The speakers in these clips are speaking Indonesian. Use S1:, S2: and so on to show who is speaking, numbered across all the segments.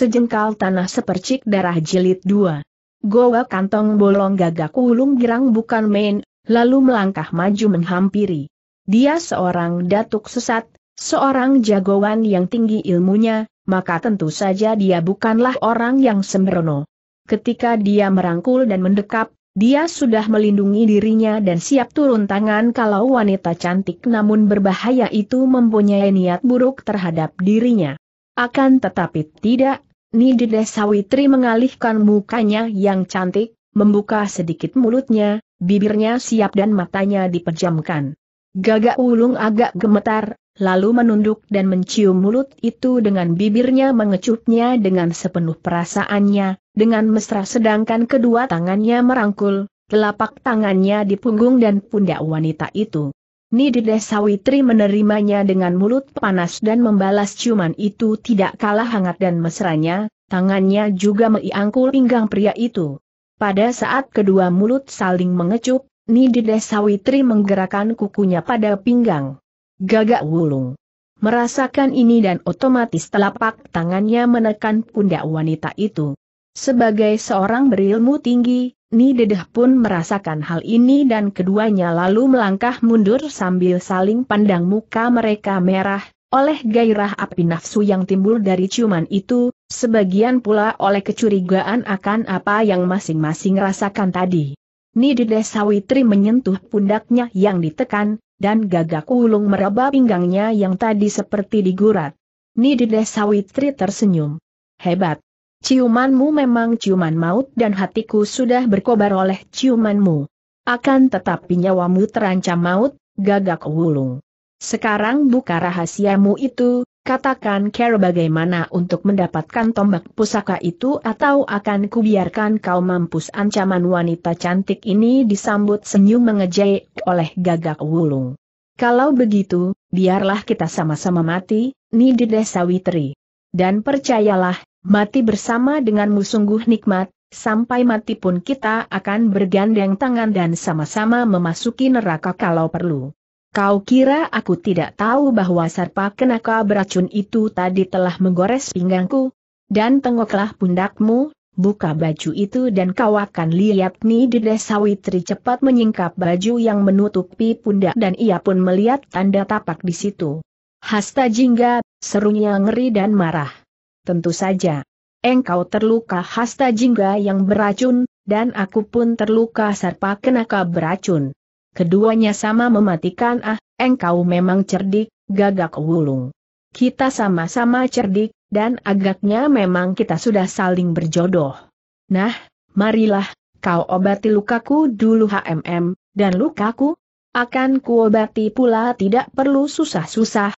S1: Sejengkal tanah sepercik darah jilid dua. Goa kantong bolong gagak ulung girang bukan main, lalu melangkah maju menghampiri. Dia seorang datuk sesat, seorang jagoan yang tinggi ilmunya, maka tentu saja dia bukanlah orang yang sembrono. Ketika dia merangkul dan mendekap, dia sudah melindungi dirinya dan siap turun tangan kalau wanita cantik namun berbahaya itu mempunyai niat buruk terhadap dirinya. Akan tetapi tidak, Nidida Sawitri mengalihkan mukanya yang cantik, membuka sedikit mulutnya, bibirnya siap dan matanya dipejamkan. Gagak ulung agak gemetar, lalu menunduk dan mencium mulut itu dengan bibirnya mengecupnya dengan sepenuh perasaannya, dengan mesra sedangkan kedua tangannya merangkul, telapak tangannya di punggung dan pundak wanita itu. Nidida Sawitri menerimanya dengan mulut panas dan membalas ciuman itu tidak kalah hangat dan mesranya, tangannya juga mengiangkul pinggang pria itu. Pada saat kedua mulut saling mengecup, Nidida Sawitri menggerakkan kukunya pada pinggang. Gagak wulung. Merasakan ini dan otomatis telapak tangannya menekan pundak wanita itu. Sebagai seorang berilmu tinggi, Ni pun merasakan hal ini dan keduanya lalu melangkah mundur sambil saling pandang muka mereka merah, oleh gairah api nafsu yang timbul dari ciuman itu, sebagian pula oleh kecurigaan akan apa yang masing-masing rasakan tadi. Ni Sawitri menyentuh pundaknya yang ditekan, dan gagak ulung meraba pinggangnya yang tadi seperti digurat. Ni Sawitri tersenyum. Hebat, Ciumanmu memang ciuman maut dan hatiku sudah berkobar oleh ciumanmu. Akan tetapi nyawamu terancam maut, gagak wulung. Sekarang buka rahasiamu itu, katakan care bagaimana untuk mendapatkan tombak pusaka itu atau akan kubiarkan kau mampus ancaman wanita cantik ini disambut senyum mengejek oleh gagak wulung. Kalau begitu, biarlah kita sama-sama mati, Nidide Sawitri. Dan percayalah, Mati bersama denganmu sungguh nikmat, sampai mati pun kita akan bergandeng tangan dan sama-sama memasuki neraka kalau perlu. Kau kira aku tidak tahu bahwa Sarpa Kenaka beracun itu tadi telah menggores pinggangku? Dan tengoklah pundakmu, buka baju itu dan kau akan lihat nih Dede Sawitri cepat menyingkap baju yang menutupi pundak dan ia pun melihat tanda tapak di situ. Hasta jingga, serunya ngeri dan marah. Tentu saja. Engkau terluka hasta jingga yang beracun, dan aku pun terluka serpa kenaka beracun. Keduanya sama mematikan ah, engkau memang cerdik, gagak wulung. Kita sama-sama cerdik, dan agaknya memang kita sudah saling berjodoh. Nah, marilah, kau obati lukaku dulu HMM, dan lukaku akan kuobati pula tidak perlu susah-susah,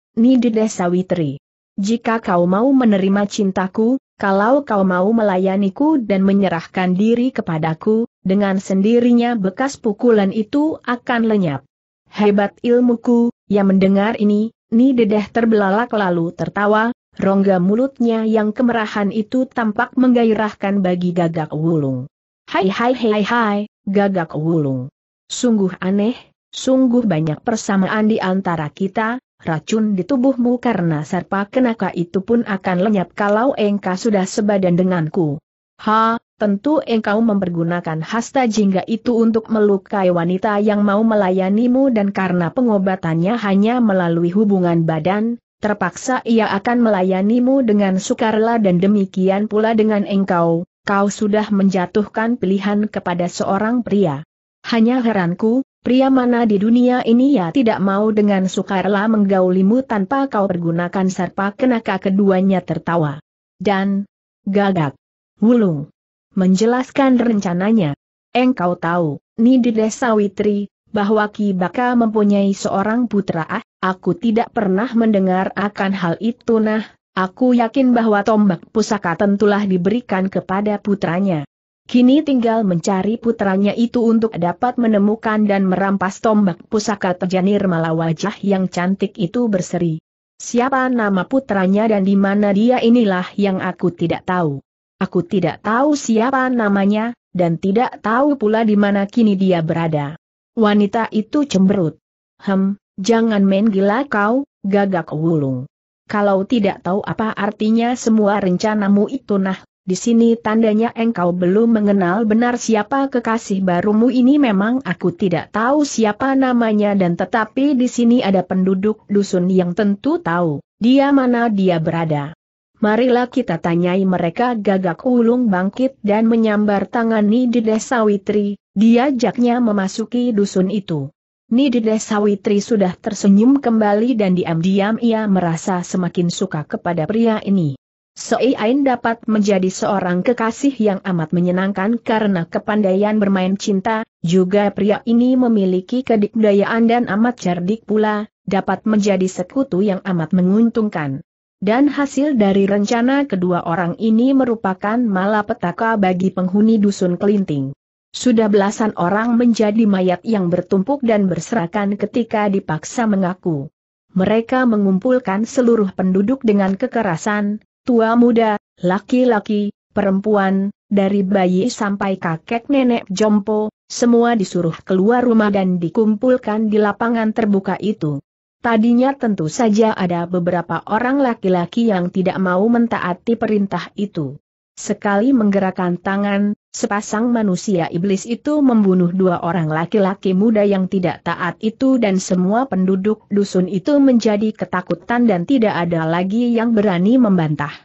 S1: desa witri. Jika kau mau menerima cintaku, kalau kau mau melayaniku dan menyerahkan diri kepadaku, dengan sendirinya bekas pukulan itu akan lenyap. Hebat ilmuku, yang mendengar ini, ni dedeh terbelalak lalu tertawa, rongga mulutnya yang kemerahan itu tampak menggairahkan bagi gagak wulung. Hai hai hai hai, gagak wulung. Sungguh aneh, sungguh banyak persamaan di antara kita, racun di tubuhmu karena serpa kenaka itu pun akan lenyap kalau engkau sudah sebadan denganku. Ha, tentu engkau mempergunakan hasta jingga itu untuk melukai wanita yang mau melayanimu dan karena pengobatannya hanya melalui hubungan badan, terpaksa ia akan melayanimu dengan sukarela dan demikian pula dengan engkau, kau sudah menjatuhkan pilihan kepada seorang pria. Hanya heranku, Pria mana di dunia ini ya tidak mau dengan sukarela menggaulimu tanpa kau pergunakan serpa kenaka keduanya tertawa. Dan, gagak, wulung, menjelaskan rencananya. Engkau tahu, ni di desa Witri, bahwa Ki Baka mempunyai seorang putra ah, aku tidak pernah mendengar akan hal itu nah, aku yakin bahwa tombak pusaka tentulah diberikan kepada putranya. Kini tinggal mencari putranya itu untuk dapat menemukan dan merampas tombak pusaka terjanir malah wajah yang cantik itu berseri. Siapa nama putranya dan di mana dia inilah yang aku tidak tahu. Aku tidak tahu siapa namanya, dan tidak tahu pula di mana kini dia berada. Wanita itu cemberut. Hem, jangan main gila kau, gagak wulung. Kalau tidak tahu apa artinya semua rencanamu itu nah, di sini tandanya engkau belum mengenal benar siapa kekasih barumu ini memang aku tidak tahu siapa namanya dan tetapi di sini ada penduduk dusun yang tentu tahu, dia mana dia berada. Marilah kita tanyai mereka gagak ulung bangkit dan menyambar tangan di desa Witri, diajaknya memasuki dusun itu. Nidide Sawitri sudah tersenyum kembali dan diam-diam ia merasa semakin suka kepada pria ini. Sei Ain dapat menjadi seorang kekasih yang amat menyenangkan karena kepandaian bermain cinta, juga pria ini memiliki kedikdayaan dan amat cerdik pula, dapat menjadi sekutu yang amat menguntungkan. Dan hasil dari rencana kedua orang ini merupakan malapetaka bagi penghuni dusun Kelinting. Sudah belasan orang menjadi mayat yang bertumpuk dan berserakan ketika dipaksa mengaku. Mereka mengumpulkan seluruh penduduk dengan kekerasan, tua muda, laki-laki, perempuan, dari bayi sampai kakek nenek jompo, semua disuruh keluar rumah dan dikumpulkan di lapangan terbuka itu. Tadinya tentu saja ada beberapa orang laki-laki yang tidak mau mentaati perintah itu. Sekali menggerakkan tangan, Sepasang manusia iblis itu membunuh dua orang laki-laki muda yang tidak taat itu dan semua penduduk dusun itu menjadi ketakutan dan tidak ada lagi yang berani membantah.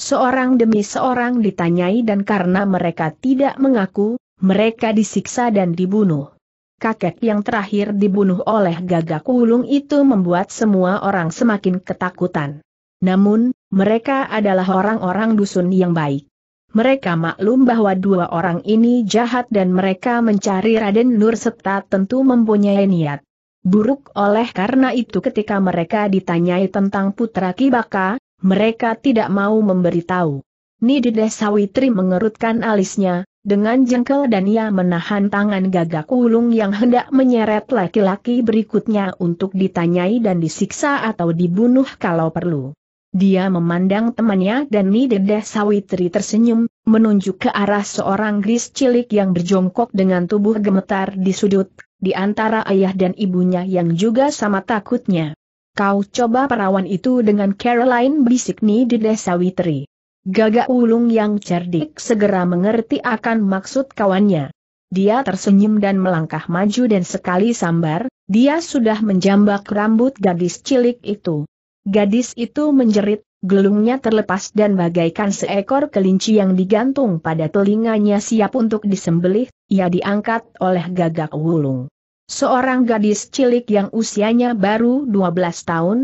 S1: Seorang demi seorang ditanyai dan karena mereka tidak mengaku, mereka disiksa dan dibunuh. Kakek yang terakhir dibunuh oleh gagak ulung itu membuat semua orang semakin ketakutan. Namun, mereka adalah orang-orang dusun yang baik. Mereka maklum bahwa dua orang ini jahat dan mereka mencari Raden Nur serta tentu mempunyai niat buruk oleh karena itu ketika mereka ditanyai tentang putra Kibaka, mereka tidak mau memberitahu. Nidide Sawitri mengerutkan alisnya, dengan jengkel dan ia menahan tangan gagak ulung yang hendak menyeret laki-laki berikutnya untuk ditanyai dan disiksa atau dibunuh kalau perlu. Dia memandang temannya dan Nidedah Sawitri tersenyum, menunjuk ke arah seorang gris cilik yang berjongkok dengan tubuh gemetar di sudut, di antara ayah dan ibunya yang juga sama takutnya. Kau coba perawan itu dengan Caroline bisik Nidedah Sawitri. Gagak ulung yang cerdik segera mengerti akan maksud kawannya. Dia tersenyum dan melangkah maju dan sekali sambar, dia sudah menjambak rambut gadis cilik itu. Gadis itu menjerit, gelungnya terlepas dan bagaikan seekor kelinci yang digantung pada telinganya siap untuk disembelih, ia diangkat oleh gagak wulung. Seorang gadis cilik yang usianya baru 12 tahun,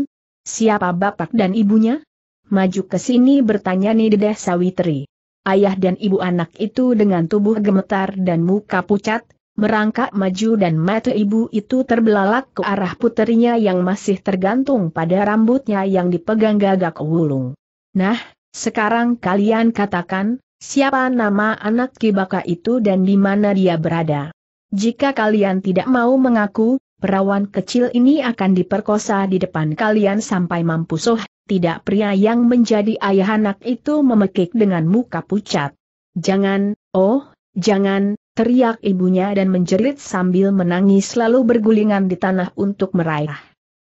S1: siapa bapak dan ibunya? Maju ke sini bertanya Nideh Sawitri. Ayah dan ibu anak itu dengan tubuh gemetar dan muka pucat, merangkak maju dan mata ibu itu terbelalak ke arah puterinya yang masih tergantung pada rambutnya yang dipegang gagak wulung. Nah, sekarang kalian katakan, siapa nama anak Kibaka itu dan di mana dia berada. Jika kalian tidak mau mengaku, perawan kecil ini akan diperkosa di depan kalian sampai mampu soh. tidak pria yang menjadi ayah anak itu memekik dengan muka pucat. Jangan, oh, jangan, teriak ibunya dan menjerit sambil menangis lalu bergulingan di tanah untuk meraih.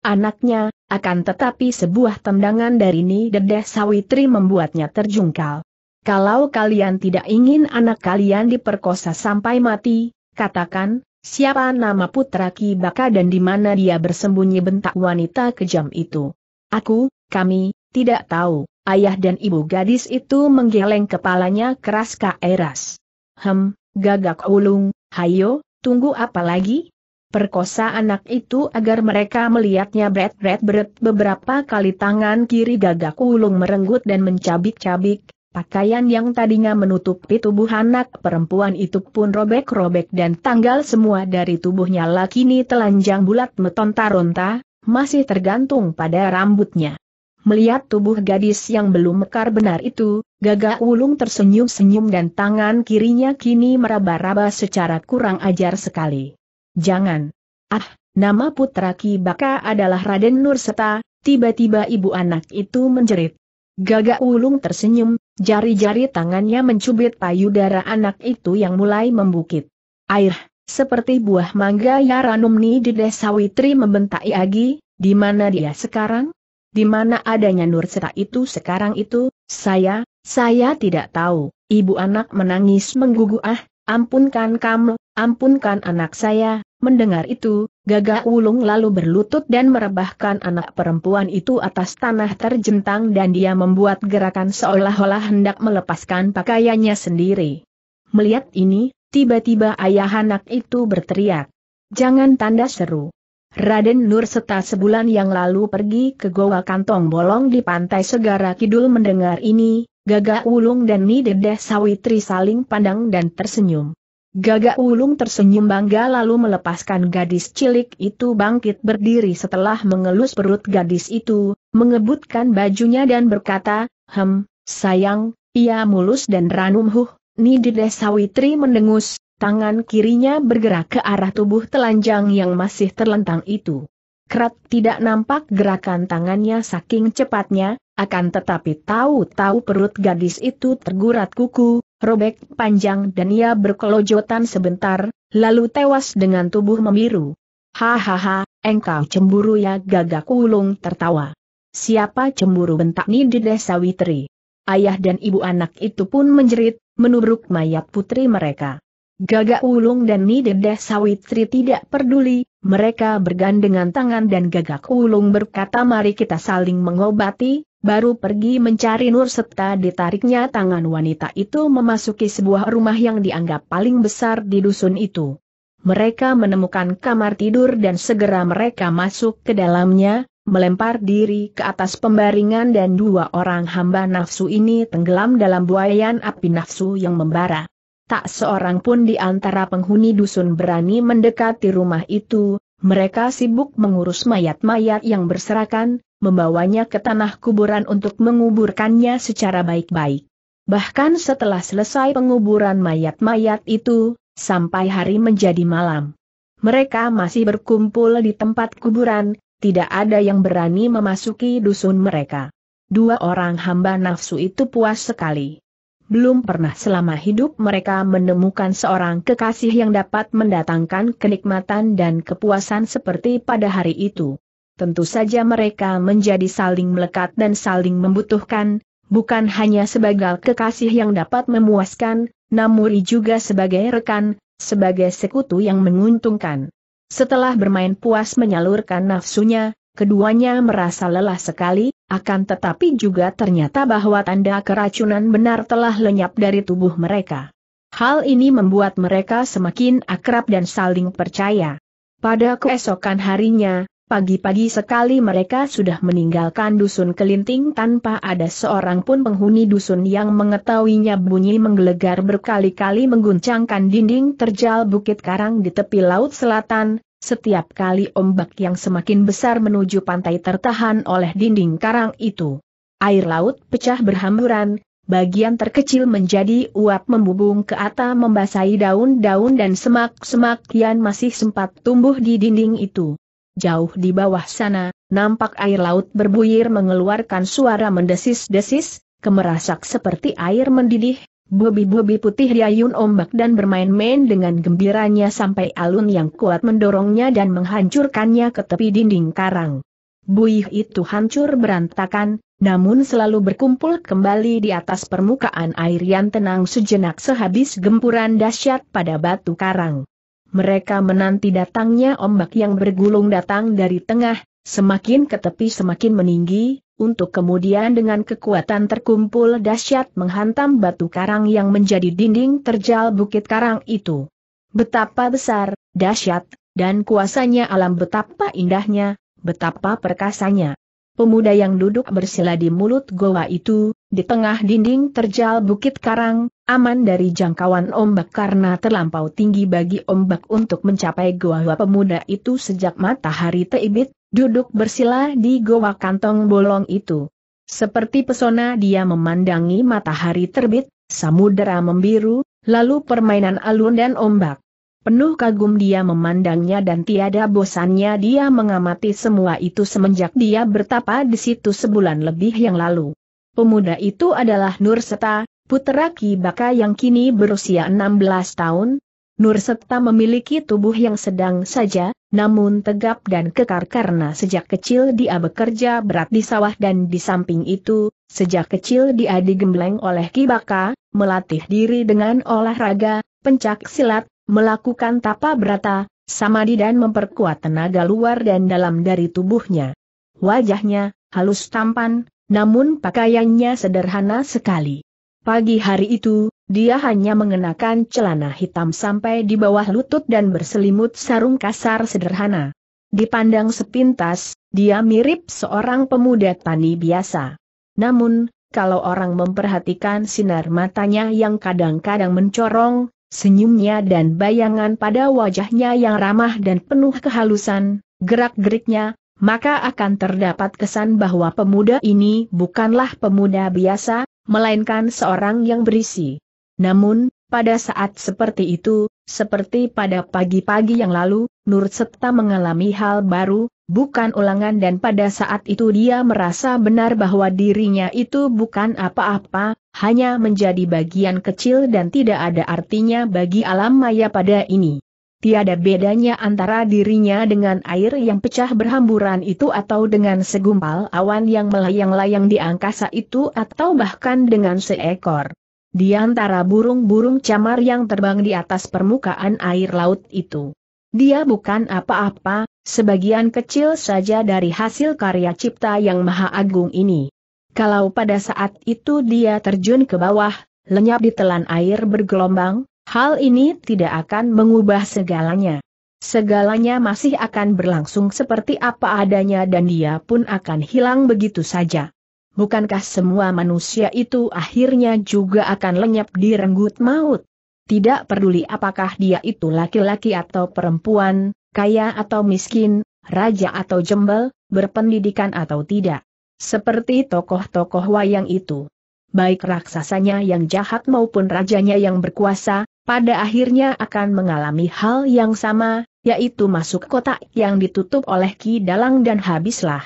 S1: Anaknya, akan tetapi sebuah tendangan dari Ni Dedeh Sawitri membuatnya terjungkal. Kalau kalian tidak ingin anak kalian diperkosa sampai mati, katakan, siapa nama putra Ki Baka dan di mana dia bersembunyi bentak wanita kejam itu. Aku, kami, tidak tahu, ayah dan ibu gadis itu menggeleng kepalanya keras keras. Hem, Gagak ulung, hayo, tunggu apa lagi? Perkosa anak itu agar mereka melihatnya bret-bret bret beberapa kali tangan kiri gagak ulung merenggut dan mencabik-cabik, pakaian yang tadinya menutupi tubuh anak perempuan itu pun robek-robek dan tanggal semua dari tubuhnya lakini telanjang bulat metonta-ronta, masih tergantung pada rambutnya. Melihat tubuh gadis yang belum mekar benar itu, gagak wulung tersenyum-senyum dan tangan kirinya kini meraba-raba secara kurang ajar sekali. Jangan. Ah, nama putra Ki Baka adalah Raden Nurseta, tiba-tiba ibu anak itu menjerit. Gagak wulung tersenyum, jari-jari tangannya mencubit payudara anak itu yang mulai membukit. Air, seperti buah mangga Yaranumni di desa Witri membentak Iagi, di mana dia sekarang? Di mana adanya Nur Seta itu sekarang itu, saya, saya tidak tahu. Ibu anak menangis menggugu ah, ampunkan kamu, ampunkan anak saya, mendengar itu, gagak ulung lalu berlutut dan merebahkan anak perempuan itu atas tanah terjentang dan dia membuat gerakan seolah-olah hendak melepaskan pakaiannya sendiri. Melihat ini, tiba-tiba ayah anak itu berteriak. Jangan tanda seru. Raden Nur serta sebulan yang lalu pergi ke Goa Kantong Bolong di Pantai Segara Kidul mendengar ini, Gagak Ulung dan Ni Dedeh Sawitri saling pandang dan tersenyum. Gagak Ulung tersenyum bangga lalu melepaskan gadis cilik itu bangkit berdiri setelah mengelus perut gadis itu, mengebutkan bajunya dan berkata, Hem, sayang, ia mulus dan ranum huh, Ni Sawitri mendengus, Tangan kirinya bergerak ke arah tubuh telanjang yang masih terlentang itu. Krat tidak nampak gerakan tangannya saking cepatnya, akan tetapi tahu-tahu perut gadis itu tergurat kuku, robek panjang dan ia berkelojotan sebentar, lalu tewas dengan tubuh memiru. Hahaha, engkau cemburu ya gagak ulung tertawa. Siapa cemburu bentak di desa Witri? Ayah dan ibu anak itu pun menjerit, menubruk mayat putri mereka. Gagak Ulung dan Nidedeh Sawitri tidak peduli, mereka bergandengan tangan dan Gagak Ulung berkata mari kita saling mengobati, baru pergi mencari Nur serta ditariknya tangan wanita itu memasuki sebuah rumah yang dianggap paling besar di dusun itu. Mereka menemukan kamar tidur dan segera mereka masuk ke dalamnya, melempar diri ke atas pembaringan dan dua orang hamba nafsu ini tenggelam dalam buayan api nafsu yang membara tak seorang pun di antara penghuni dusun berani mendekati rumah itu, mereka sibuk mengurus mayat-mayat yang berserakan, membawanya ke tanah kuburan untuk menguburkannya secara baik-baik. Bahkan setelah selesai penguburan mayat-mayat itu, sampai hari menjadi malam. Mereka masih berkumpul di tempat kuburan, tidak ada yang berani memasuki dusun mereka. Dua orang hamba nafsu itu puas sekali belum pernah selama hidup mereka menemukan seorang kekasih yang dapat mendatangkan kenikmatan dan kepuasan seperti pada hari itu. Tentu saja mereka menjadi saling melekat dan saling membutuhkan, bukan hanya sebagai kekasih yang dapat memuaskan, namun juga sebagai rekan, sebagai sekutu yang menguntungkan. Setelah bermain puas menyalurkan nafsunya, keduanya merasa lelah sekali, akan tetapi juga ternyata bahwa tanda keracunan benar telah lenyap dari tubuh mereka. Hal ini membuat mereka semakin akrab dan saling percaya. Pada keesokan harinya, pagi-pagi sekali mereka sudah meninggalkan dusun kelinting tanpa ada seorang pun penghuni dusun yang mengetahuinya bunyi menggelegar berkali-kali mengguncangkan dinding terjal Bukit Karang di tepi laut selatan, setiap kali ombak yang semakin besar menuju pantai tertahan oleh dinding karang itu. Air laut pecah berhamburan, bagian terkecil menjadi uap membubung ke atas membasahi daun-daun dan semak-semak yang masih sempat tumbuh di dinding itu. Jauh di bawah sana, nampak air laut berbuyir mengeluarkan suara mendesis-desis, kemerasak seperti air mendidih, Bobi-bobi putih riayun ombak dan bermain-main dengan gembiranya sampai alun yang kuat mendorongnya dan menghancurkannya ke tepi dinding karang. Buih itu hancur berantakan, namun selalu berkumpul kembali di atas permukaan air yang tenang sejenak sehabis gempuran dahsyat pada batu karang. Mereka menanti datangnya ombak yang bergulung datang dari tengah, semakin ke tepi semakin meninggi, untuk kemudian dengan kekuatan terkumpul dahsyat menghantam batu karang yang menjadi dinding terjal bukit karang itu. Betapa besar, dahsyat, dan kuasanya alam betapa indahnya, betapa perkasanya. Pemuda yang duduk bersila di mulut goa itu, di tengah dinding terjal bukit karang, aman dari jangkauan ombak karena terlampau tinggi bagi ombak untuk mencapai goa pemuda itu sejak matahari terbit, Duduk bersila di goa kantong bolong itu. Seperti pesona dia memandangi matahari terbit, samudera membiru, lalu permainan alun dan ombak. Penuh kagum dia memandangnya dan tiada bosannya dia mengamati semua itu semenjak dia bertapa di situ sebulan lebih yang lalu. Pemuda itu adalah Nur Seta, Ki Kibaka yang kini berusia 16 tahun, Nur Serta memiliki tubuh yang sedang saja, namun tegap dan kekar karena sejak kecil dia bekerja berat di sawah dan di samping itu, sejak kecil dia digembleng oleh Kibaka, melatih diri dengan olahraga, pencak silat, melakukan tapa berata, samadi dan memperkuat tenaga luar dan dalam dari tubuhnya. Wajahnya, halus tampan, namun pakaiannya sederhana sekali. Pagi hari itu, dia hanya mengenakan celana hitam sampai di bawah lutut dan berselimut sarung kasar sederhana. Dipandang sepintas, dia mirip seorang pemuda tani biasa. Namun, kalau orang memperhatikan sinar matanya yang kadang-kadang mencorong, senyumnya dan bayangan pada wajahnya yang ramah dan penuh kehalusan, gerak-geriknya, maka akan terdapat kesan bahwa pemuda ini bukanlah pemuda biasa, melainkan seorang yang berisi namun, pada saat seperti itu, seperti pada pagi-pagi yang lalu, Nur Serta mengalami hal baru, bukan ulangan dan pada saat itu dia merasa benar bahwa dirinya itu bukan apa-apa, hanya menjadi bagian kecil dan tidak ada artinya bagi alam maya pada ini. Tiada bedanya antara dirinya dengan air yang pecah berhamburan itu atau dengan segumpal awan yang melayang-layang di angkasa itu atau bahkan dengan seekor di antara burung-burung camar yang terbang di atas permukaan air laut itu. Dia bukan apa-apa, sebagian kecil saja dari hasil karya cipta yang maha agung ini. Kalau pada saat itu dia terjun ke bawah, lenyap di telan air bergelombang, hal ini tidak akan mengubah segalanya. Segalanya masih akan berlangsung seperti apa adanya dan dia pun akan hilang begitu saja bukankah semua manusia itu akhirnya juga akan lenyap di renggut maut? Tidak peduli apakah dia itu laki-laki atau perempuan, kaya atau miskin, raja atau jembel, berpendidikan atau tidak. Seperti tokoh-tokoh wayang itu. Baik raksasanya yang jahat maupun rajanya yang berkuasa, pada akhirnya akan mengalami hal yang sama, yaitu masuk kotak yang ditutup oleh Ki Dalang dan habislah.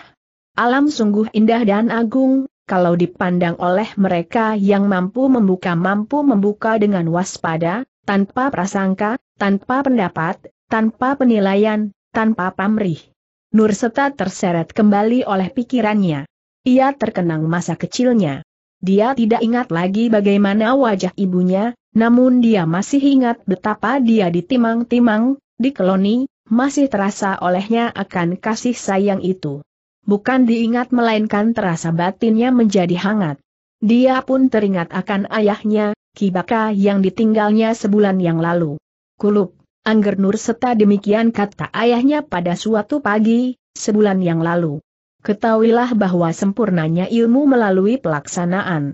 S1: Alam sungguh indah dan agung, kalau dipandang oleh mereka yang mampu membuka mampu membuka dengan waspada, tanpa prasangka, tanpa pendapat, tanpa penilaian, tanpa pamrih. Nurseta terseret kembali oleh pikirannya. Ia terkenang masa kecilnya. Dia tidak ingat lagi bagaimana wajah ibunya, namun dia masih ingat betapa dia ditimang-timang, dikeloni, masih terasa olehnya akan kasih sayang itu bukan diingat melainkan terasa batinnya menjadi hangat. Dia pun teringat akan ayahnya, Kibaka yang ditinggalnya sebulan yang lalu. Kulup, Angger Nur serta demikian kata ayahnya pada suatu pagi, sebulan yang lalu. Ketahuilah bahwa sempurnanya ilmu melalui pelaksanaan.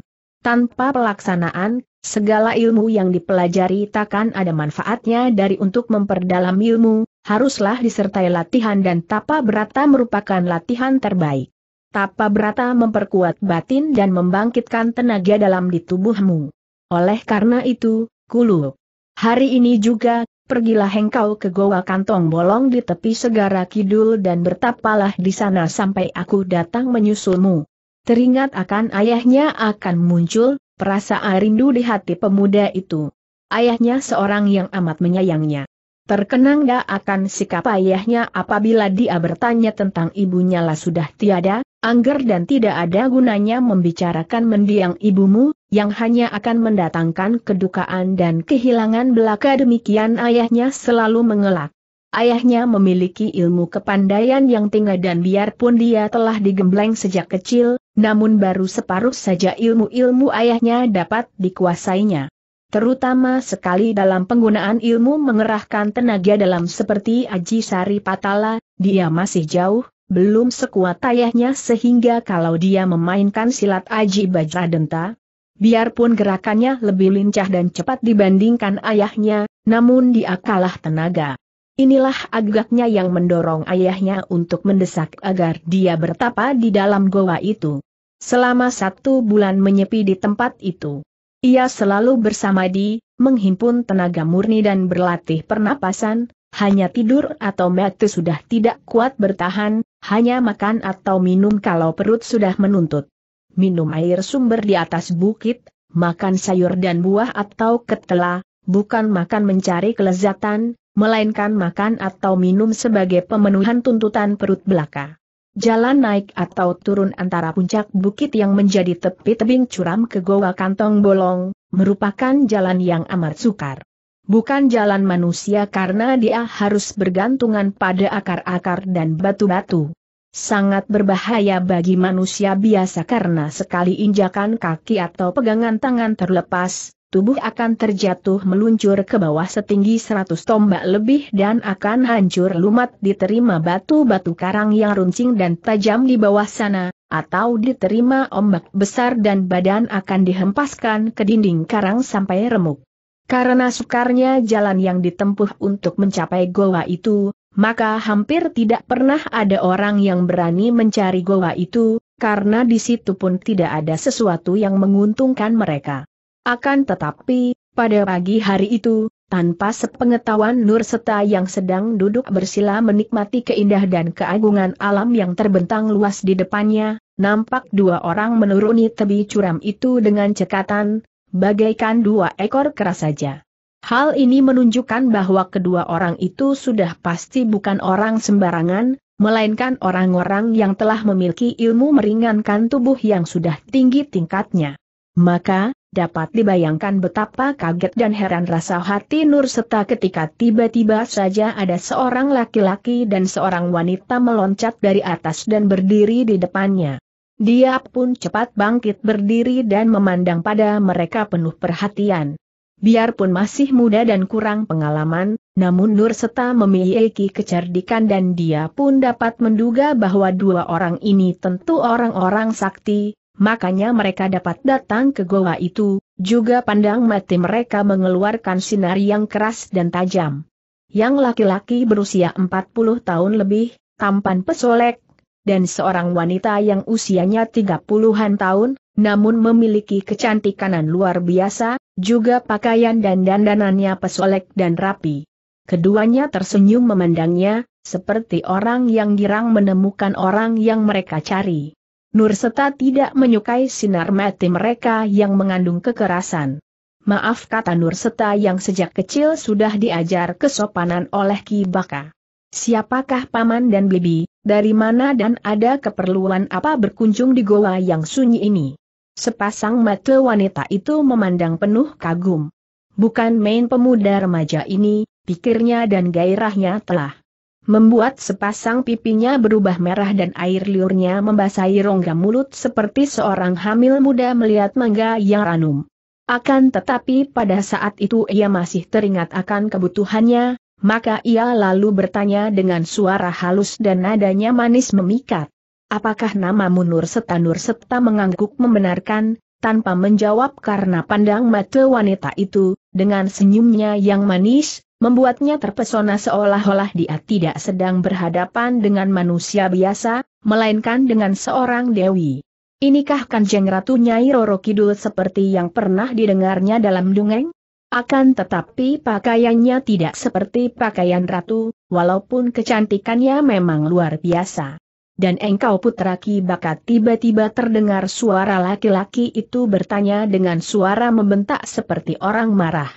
S1: Tanpa pelaksanaan, segala ilmu yang dipelajari takkan ada manfaatnya dari untuk memperdalam ilmu, haruslah disertai latihan dan tapa berata merupakan latihan terbaik. Tapa berata memperkuat batin dan membangkitkan tenaga dalam di tubuhmu. Oleh karena itu, kulu. Hari ini juga, pergilah engkau ke goa kantong bolong di tepi segara kidul dan bertapalah di sana sampai aku datang menyusulmu. Teringat akan ayahnya akan muncul, perasaan rindu di hati pemuda itu. Ayahnya seorang yang amat menyayangnya. Terkenang dia akan sikap ayahnya apabila dia bertanya tentang ibunya lah sudah tiada, angger dan tidak ada gunanya membicarakan mendiang ibumu, yang hanya akan mendatangkan kedukaan dan kehilangan belaka demikian ayahnya selalu mengelak. Ayahnya memiliki ilmu kepandaian yang tinggi dan biarpun dia telah digembleng sejak kecil, namun baru separuh saja ilmu-ilmu ayahnya dapat dikuasainya. Terutama sekali dalam penggunaan ilmu mengerahkan tenaga dalam seperti Aji Sari Patala, dia masih jauh, belum sekuat ayahnya sehingga kalau dia memainkan silat Aji Bajradenta, biarpun gerakannya lebih lincah dan cepat dibandingkan ayahnya, namun dia kalah tenaga. Inilah agaknya yang mendorong ayahnya untuk mendesak agar dia bertapa di dalam goa itu. Selama satu bulan menyepi di tempat itu. Ia selalu bersama di, menghimpun tenaga murni dan berlatih pernapasan, hanya tidur atau mati sudah tidak kuat bertahan, hanya makan atau minum kalau perut sudah menuntut. Minum air sumber di atas bukit, makan sayur dan buah atau ketela, bukan makan mencari kelezatan, melainkan makan atau minum sebagai pemenuhan tuntutan perut belaka. Jalan naik atau turun antara puncak bukit yang menjadi tepi tebing curam ke goa kantong bolong, merupakan jalan yang amat sukar. Bukan jalan manusia karena dia harus bergantungan pada akar-akar dan batu-batu. Sangat berbahaya bagi manusia biasa karena sekali injakan kaki atau pegangan tangan terlepas, tubuh akan terjatuh meluncur ke bawah setinggi 100 tombak lebih dan akan hancur lumat diterima batu-batu karang yang runcing dan tajam di bawah sana, atau diterima ombak besar dan badan akan dihempaskan ke dinding karang sampai remuk. Karena sukarnya jalan yang ditempuh untuk mencapai goa itu, maka hampir tidak pernah ada orang yang berani mencari goa itu, karena di situ pun tidak ada sesuatu yang menguntungkan mereka. Akan tetapi, pada pagi hari itu, tanpa sepengetahuan Nur Seta yang sedang duduk bersila menikmati keindah dan keagungan alam yang terbentang luas di depannya, nampak dua orang menuruni tebi curam itu dengan cekatan, bagaikan dua ekor keras saja. Hal ini menunjukkan bahwa kedua orang itu sudah pasti bukan orang sembarangan, melainkan orang-orang yang telah memiliki ilmu meringankan tubuh yang sudah tinggi tingkatnya. Maka, Dapat dibayangkan betapa kaget dan heran rasa hati Nur Seta ketika tiba-tiba saja ada seorang laki-laki dan seorang wanita meloncat dari atas dan berdiri di depannya. Dia pun cepat bangkit berdiri dan memandang pada mereka penuh perhatian. Biarpun masih muda dan kurang pengalaman, namun Nur Seta memiliki kecerdikan dan dia pun dapat menduga bahwa dua orang ini tentu orang-orang sakti, makanya mereka dapat datang ke goa itu, juga pandang mati mereka mengeluarkan sinar yang keras dan tajam. Yang laki-laki berusia 40 tahun lebih, tampan pesolek, dan seorang wanita yang usianya 30-an tahun, namun memiliki kecantikan luar biasa, juga pakaian dan dandanannya pesolek dan rapi. Keduanya tersenyum memandangnya, seperti orang yang girang menemukan orang yang mereka cari. Nurseta tidak menyukai sinar mati mereka yang mengandung kekerasan. Maaf kata Nurseta yang sejak kecil sudah diajar kesopanan oleh Ki Baka. Siapakah paman dan bibi, dari mana dan ada keperluan apa berkunjung di goa yang sunyi ini? Sepasang mata wanita itu memandang penuh kagum. Bukan main pemuda remaja ini, pikirnya dan gairahnya telah membuat sepasang pipinya berubah merah dan air liurnya membasahi rongga mulut seperti seorang hamil muda melihat mangga yang ranum. Akan tetapi pada saat itu ia masih teringat akan kebutuhannya, maka ia lalu bertanya dengan suara halus dan nadanya manis memikat. Apakah nama Munur Seta Nur mengangguk membenarkan, tanpa menjawab karena pandang mata wanita itu, dengan senyumnya yang manis, Membuatnya terpesona seolah-olah dia tidak sedang berhadapan dengan manusia biasa, melainkan dengan seorang dewi. Inikah kanjeng Ratu Nyai Roro Kidul seperti yang pernah didengarnya dalam dongeng? Akan tetapi pakaiannya tidak seperti pakaian ratu, walaupun kecantikannya memang luar biasa. Dan engkau putra Ki Bakat tiba-tiba terdengar suara laki-laki itu bertanya dengan suara membentak seperti orang marah.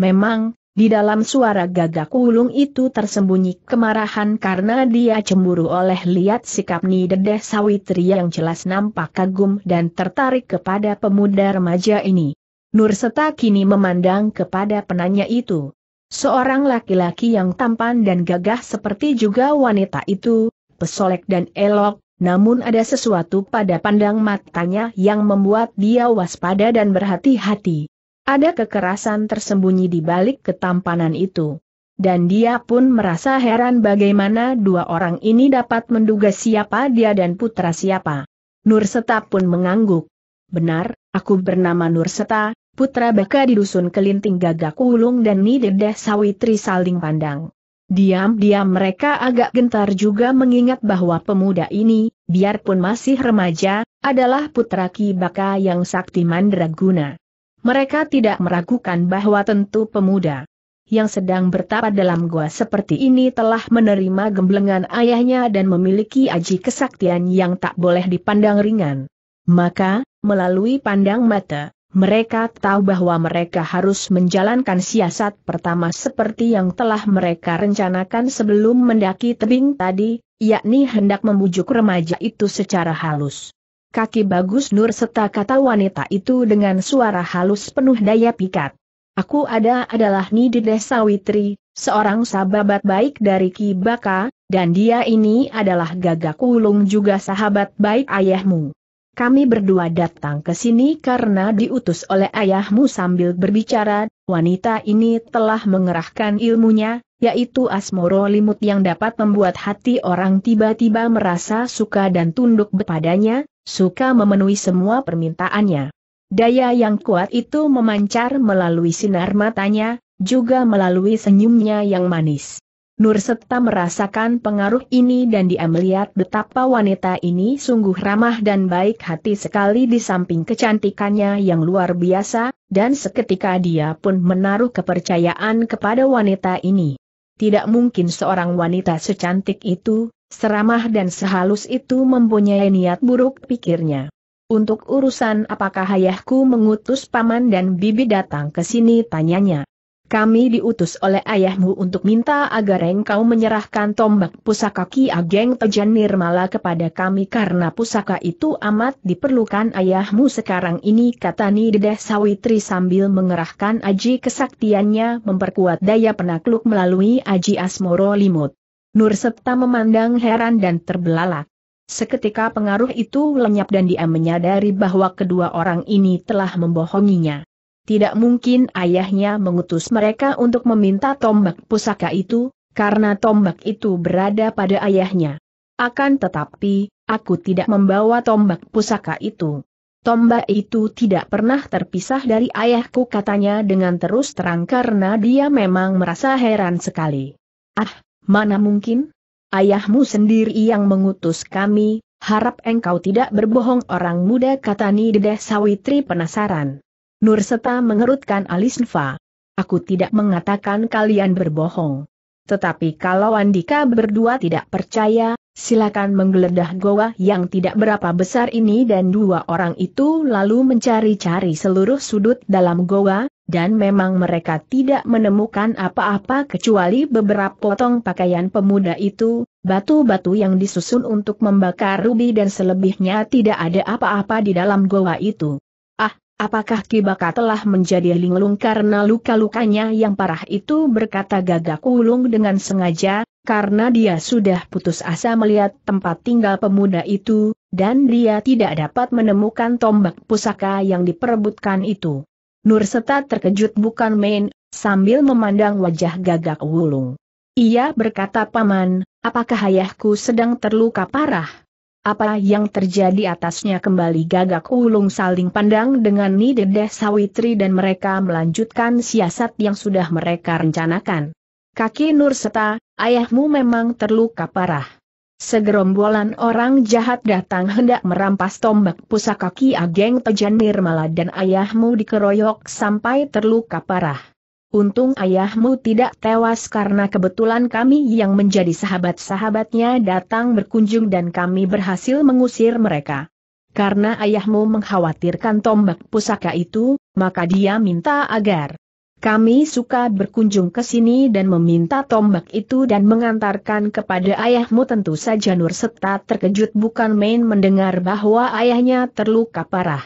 S1: Memang, di dalam suara gagak ulung itu tersembunyi kemarahan karena dia cemburu oleh lihat sikap Nidedeh Sawitri yang jelas nampak kagum dan tertarik kepada pemuda remaja ini. Nurseta kini memandang kepada penanya itu. Seorang laki-laki yang tampan dan gagah seperti juga wanita itu, pesolek dan elok, namun ada sesuatu pada pandang matanya yang membuat dia waspada dan berhati-hati. Ada kekerasan tersembunyi di balik ketampanan itu. Dan dia pun merasa heran bagaimana dua orang ini dapat menduga siapa dia dan putra siapa. Nurseta pun mengangguk. Benar, aku bernama Nurseta, putra Baka di dusun Kelinting Gagak Ulung dan Nidedeh Sawitri saling pandang. Diam-diam mereka agak gentar juga mengingat bahwa pemuda ini, biarpun masih remaja, adalah putra Ki Baka yang sakti mandraguna. Mereka tidak meragukan bahwa tentu pemuda yang sedang bertapa dalam gua seperti ini telah menerima gemblengan ayahnya dan memiliki aji kesaktian yang tak boleh dipandang ringan. Maka, melalui pandang mata, mereka tahu bahwa mereka harus menjalankan siasat pertama seperti yang telah mereka rencanakan sebelum mendaki tebing tadi, yakni hendak membujuk remaja itu secara halus kaki bagus Nur serta kata wanita itu dengan suara halus penuh daya pikat. Aku ada adalah Nidideh Sawitri, seorang sahabat baik dari Kibaka, dan dia ini adalah gagak ulung juga sahabat baik ayahmu. Kami berdua datang ke sini karena diutus oleh ayahmu sambil berbicara, wanita ini telah mengerahkan ilmunya, yaitu asmoro limut yang dapat membuat hati orang tiba-tiba merasa suka dan tunduk kepadanya, suka memenuhi semua permintaannya. Daya yang kuat itu memancar melalui sinar matanya, juga melalui senyumnya yang manis. Nur serta merasakan pengaruh ini dan dia melihat betapa wanita ini sungguh ramah dan baik hati sekali di samping kecantikannya yang luar biasa, dan seketika dia pun menaruh kepercayaan kepada wanita ini. Tidak mungkin seorang wanita secantik itu, Seramah dan sehalus itu mempunyai niat buruk pikirnya. Untuk urusan apakah ayahku mengutus paman dan bibi datang ke sini tanyanya. Kami diutus oleh ayahmu untuk minta agar engkau menyerahkan tombak pusaka Ki Ageng Tejan Nirmala kepada kami karena pusaka itu amat diperlukan ayahmu sekarang ini kata Nidedah Sawitri sambil mengerahkan aji kesaktiannya memperkuat daya penakluk melalui aji Asmoro Limut. Nur Septa memandang heran dan terbelalak. Seketika pengaruh itu lenyap dan dia menyadari bahwa kedua orang ini telah membohonginya. Tidak mungkin ayahnya mengutus mereka untuk meminta tombak pusaka itu, karena tombak itu berada pada ayahnya. Akan tetapi, aku tidak membawa tombak pusaka itu. Tombak itu tidak pernah terpisah dari ayahku katanya dengan terus terang karena dia memang merasa heran sekali. Ah, mana mungkin? Ayahmu sendiri yang mengutus kami, harap engkau tidak berbohong orang muda kata Nideh Sawitri penasaran. Nurseta mengerutkan alis Aku tidak mengatakan kalian berbohong. Tetapi kalau Andika berdua tidak percaya, silakan menggeledah goa yang tidak berapa besar ini dan dua orang itu lalu mencari-cari seluruh sudut dalam goa, dan memang mereka tidak menemukan apa-apa kecuali beberapa potong pakaian pemuda itu, batu-batu yang disusun untuk membakar rubi dan selebihnya tidak ada apa-apa di dalam goa itu. Ah, apakah Kibaka telah menjadi linglung karena luka-lukanya yang parah itu berkata gagak ulung dengan sengaja, karena dia sudah putus asa melihat tempat tinggal pemuda itu, dan dia tidak dapat menemukan tombak pusaka yang diperebutkan itu. Nurseta terkejut bukan main, sambil memandang wajah gagak wulung. Ia berkata paman, apakah ayahku sedang terluka parah? Apa yang terjadi atasnya kembali gagak wulung saling pandang dengan Nidedeh Sawitri dan mereka melanjutkan siasat yang sudah mereka rencanakan kaki Nur Seta, ayahmu memang terluka parah. Segerombolan orang jahat datang hendak merampas tombak pusaka kaki Ageng Tejan Nirmala dan ayahmu dikeroyok sampai terluka parah. Untung ayahmu tidak tewas karena kebetulan kami yang menjadi sahabat-sahabatnya datang berkunjung dan kami berhasil mengusir mereka. Karena ayahmu mengkhawatirkan tombak pusaka itu, maka dia minta agar kami suka berkunjung ke sini dan meminta tombak itu dan mengantarkan kepada ayahmu tentu saja Nur Seta terkejut bukan main mendengar bahwa ayahnya terluka parah.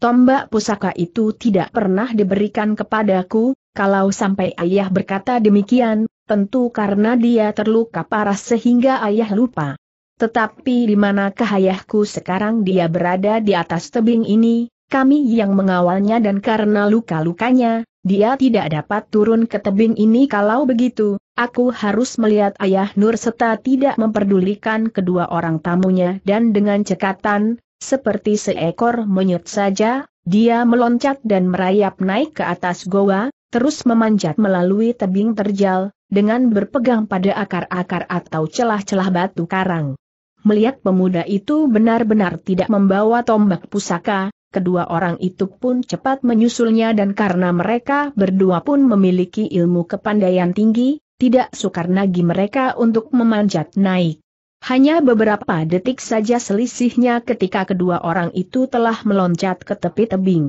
S1: Tombak pusaka itu tidak pernah diberikan kepadaku, kalau sampai ayah berkata demikian, tentu karena dia terluka parah sehingga ayah lupa. Tetapi di mana ayahku sekarang dia berada di atas tebing ini, kami yang mengawalnya dan karena luka-lukanya, dia tidak dapat turun ke tebing ini kalau begitu, aku harus melihat ayah Nur serta tidak memperdulikan kedua orang tamunya dan dengan cekatan, seperti seekor monyet saja, dia meloncat dan merayap naik ke atas goa, terus memanjat melalui tebing terjal, dengan berpegang pada akar-akar atau celah-celah batu karang. Melihat pemuda itu benar-benar tidak membawa tombak pusaka, kedua orang itu pun cepat menyusulnya dan karena mereka berdua pun memiliki ilmu kepandaian tinggi, tidak sukar nagi mereka untuk memanjat naik. Hanya beberapa detik saja selisihnya ketika kedua orang itu telah meloncat ke tepi tebing.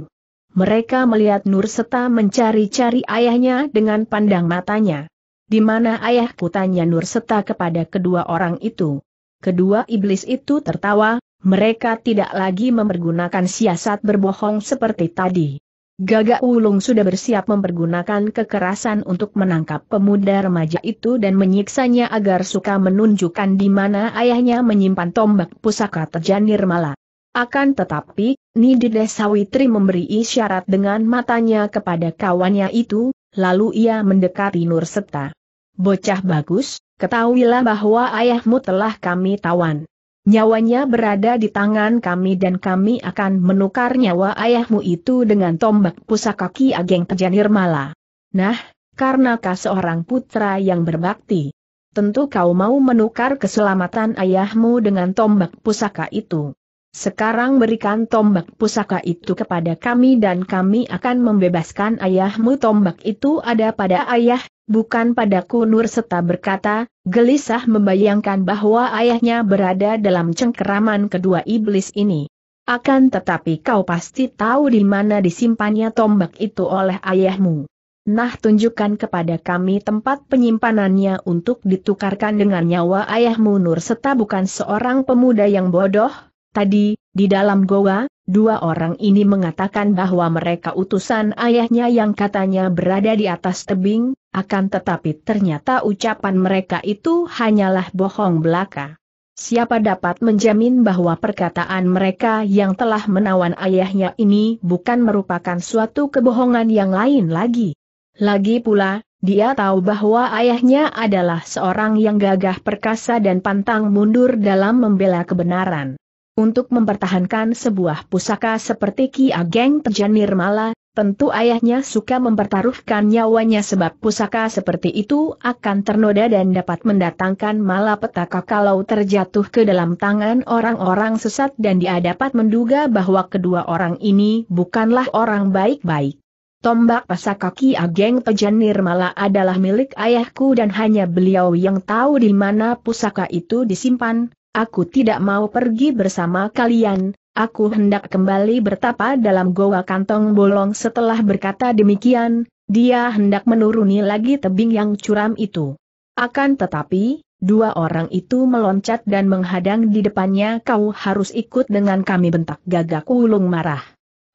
S1: Mereka melihat Nur Seta mencari-cari ayahnya dengan pandang matanya. Di mana ayahku tanya Nur Seta kepada kedua orang itu. Kedua iblis itu tertawa, mereka tidak lagi mempergunakan siasat berbohong seperti tadi. Gagak Wulung sudah bersiap mempergunakan kekerasan untuk menangkap pemuda remaja itu dan menyiksanya agar suka menunjukkan di mana ayahnya menyimpan tombak pusaka terjanir mala. Akan tetapi, Nidide Sawitri memberi isyarat dengan matanya kepada kawannya itu, lalu ia mendekati Nur Seta. Bocah bagus, ketahuilah bahwa ayahmu telah kami tawan. Nyawanya berada di tangan kami dan kami akan menukar nyawa ayahmu itu dengan tombak pusaka Ki Ageng Tejanirmala. Nah, karena kau seorang putra yang berbakti. Tentu kau mau menukar keselamatan ayahmu dengan tombak pusaka itu. Sekarang berikan tombak pusaka itu kepada kami dan kami akan membebaskan ayahmu tombak itu ada pada ayah, bukan padaku Nur serta berkata, gelisah membayangkan bahwa ayahnya berada dalam cengkeraman kedua iblis ini. Akan tetapi kau pasti tahu di mana disimpannya tombak itu oleh ayahmu. Nah tunjukkan kepada kami tempat penyimpanannya untuk ditukarkan dengan nyawa ayahmu Nur serta bukan seorang pemuda yang bodoh, Tadi, di dalam goa, dua orang ini mengatakan bahwa mereka utusan ayahnya yang katanya berada di atas tebing, akan tetapi ternyata ucapan mereka itu hanyalah bohong belaka. Siapa dapat menjamin bahwa perkataan mereka yang telah menawan ayahnya ini bukan merupakan suatu kebohongan yang lain lagi? Lagi pula, dia tahu bahwa ayahnya adalah seorang yang gagah perkasa dan pantang mundur dalam membela kebenaran. Untuk mempertahankan sebuah pusaka seperti Ki Ageng Tejan Nirmala, tentu ayahnya suka mempertaruhkan nyawanya sebab pusaka seperti itu akan ternoda dan dapat mendatangkan malapetaka kalau terjatuh ke dalam tangan orang-orang sesat dan dia dapat menduga bahwa kedua orang ini bukanlah orang baik-baik. Tombak pusaka Ki Ageng Tejan Nirmala adalah milik ayahku dan hanya beliau yang tahu di mana pusaka itu disimpan, Aku tidak mau pergi bersama kalian, aku hendak kembali bertapa dalam goa kantong bolong setelah berkata demikian, dia hendak menuruni lagi tebing yang curam itu. Akan tetapi, dua orang itu meloncat dan menghadang di depannya kau harus ikut dengan kami bentak gagak ulung marah.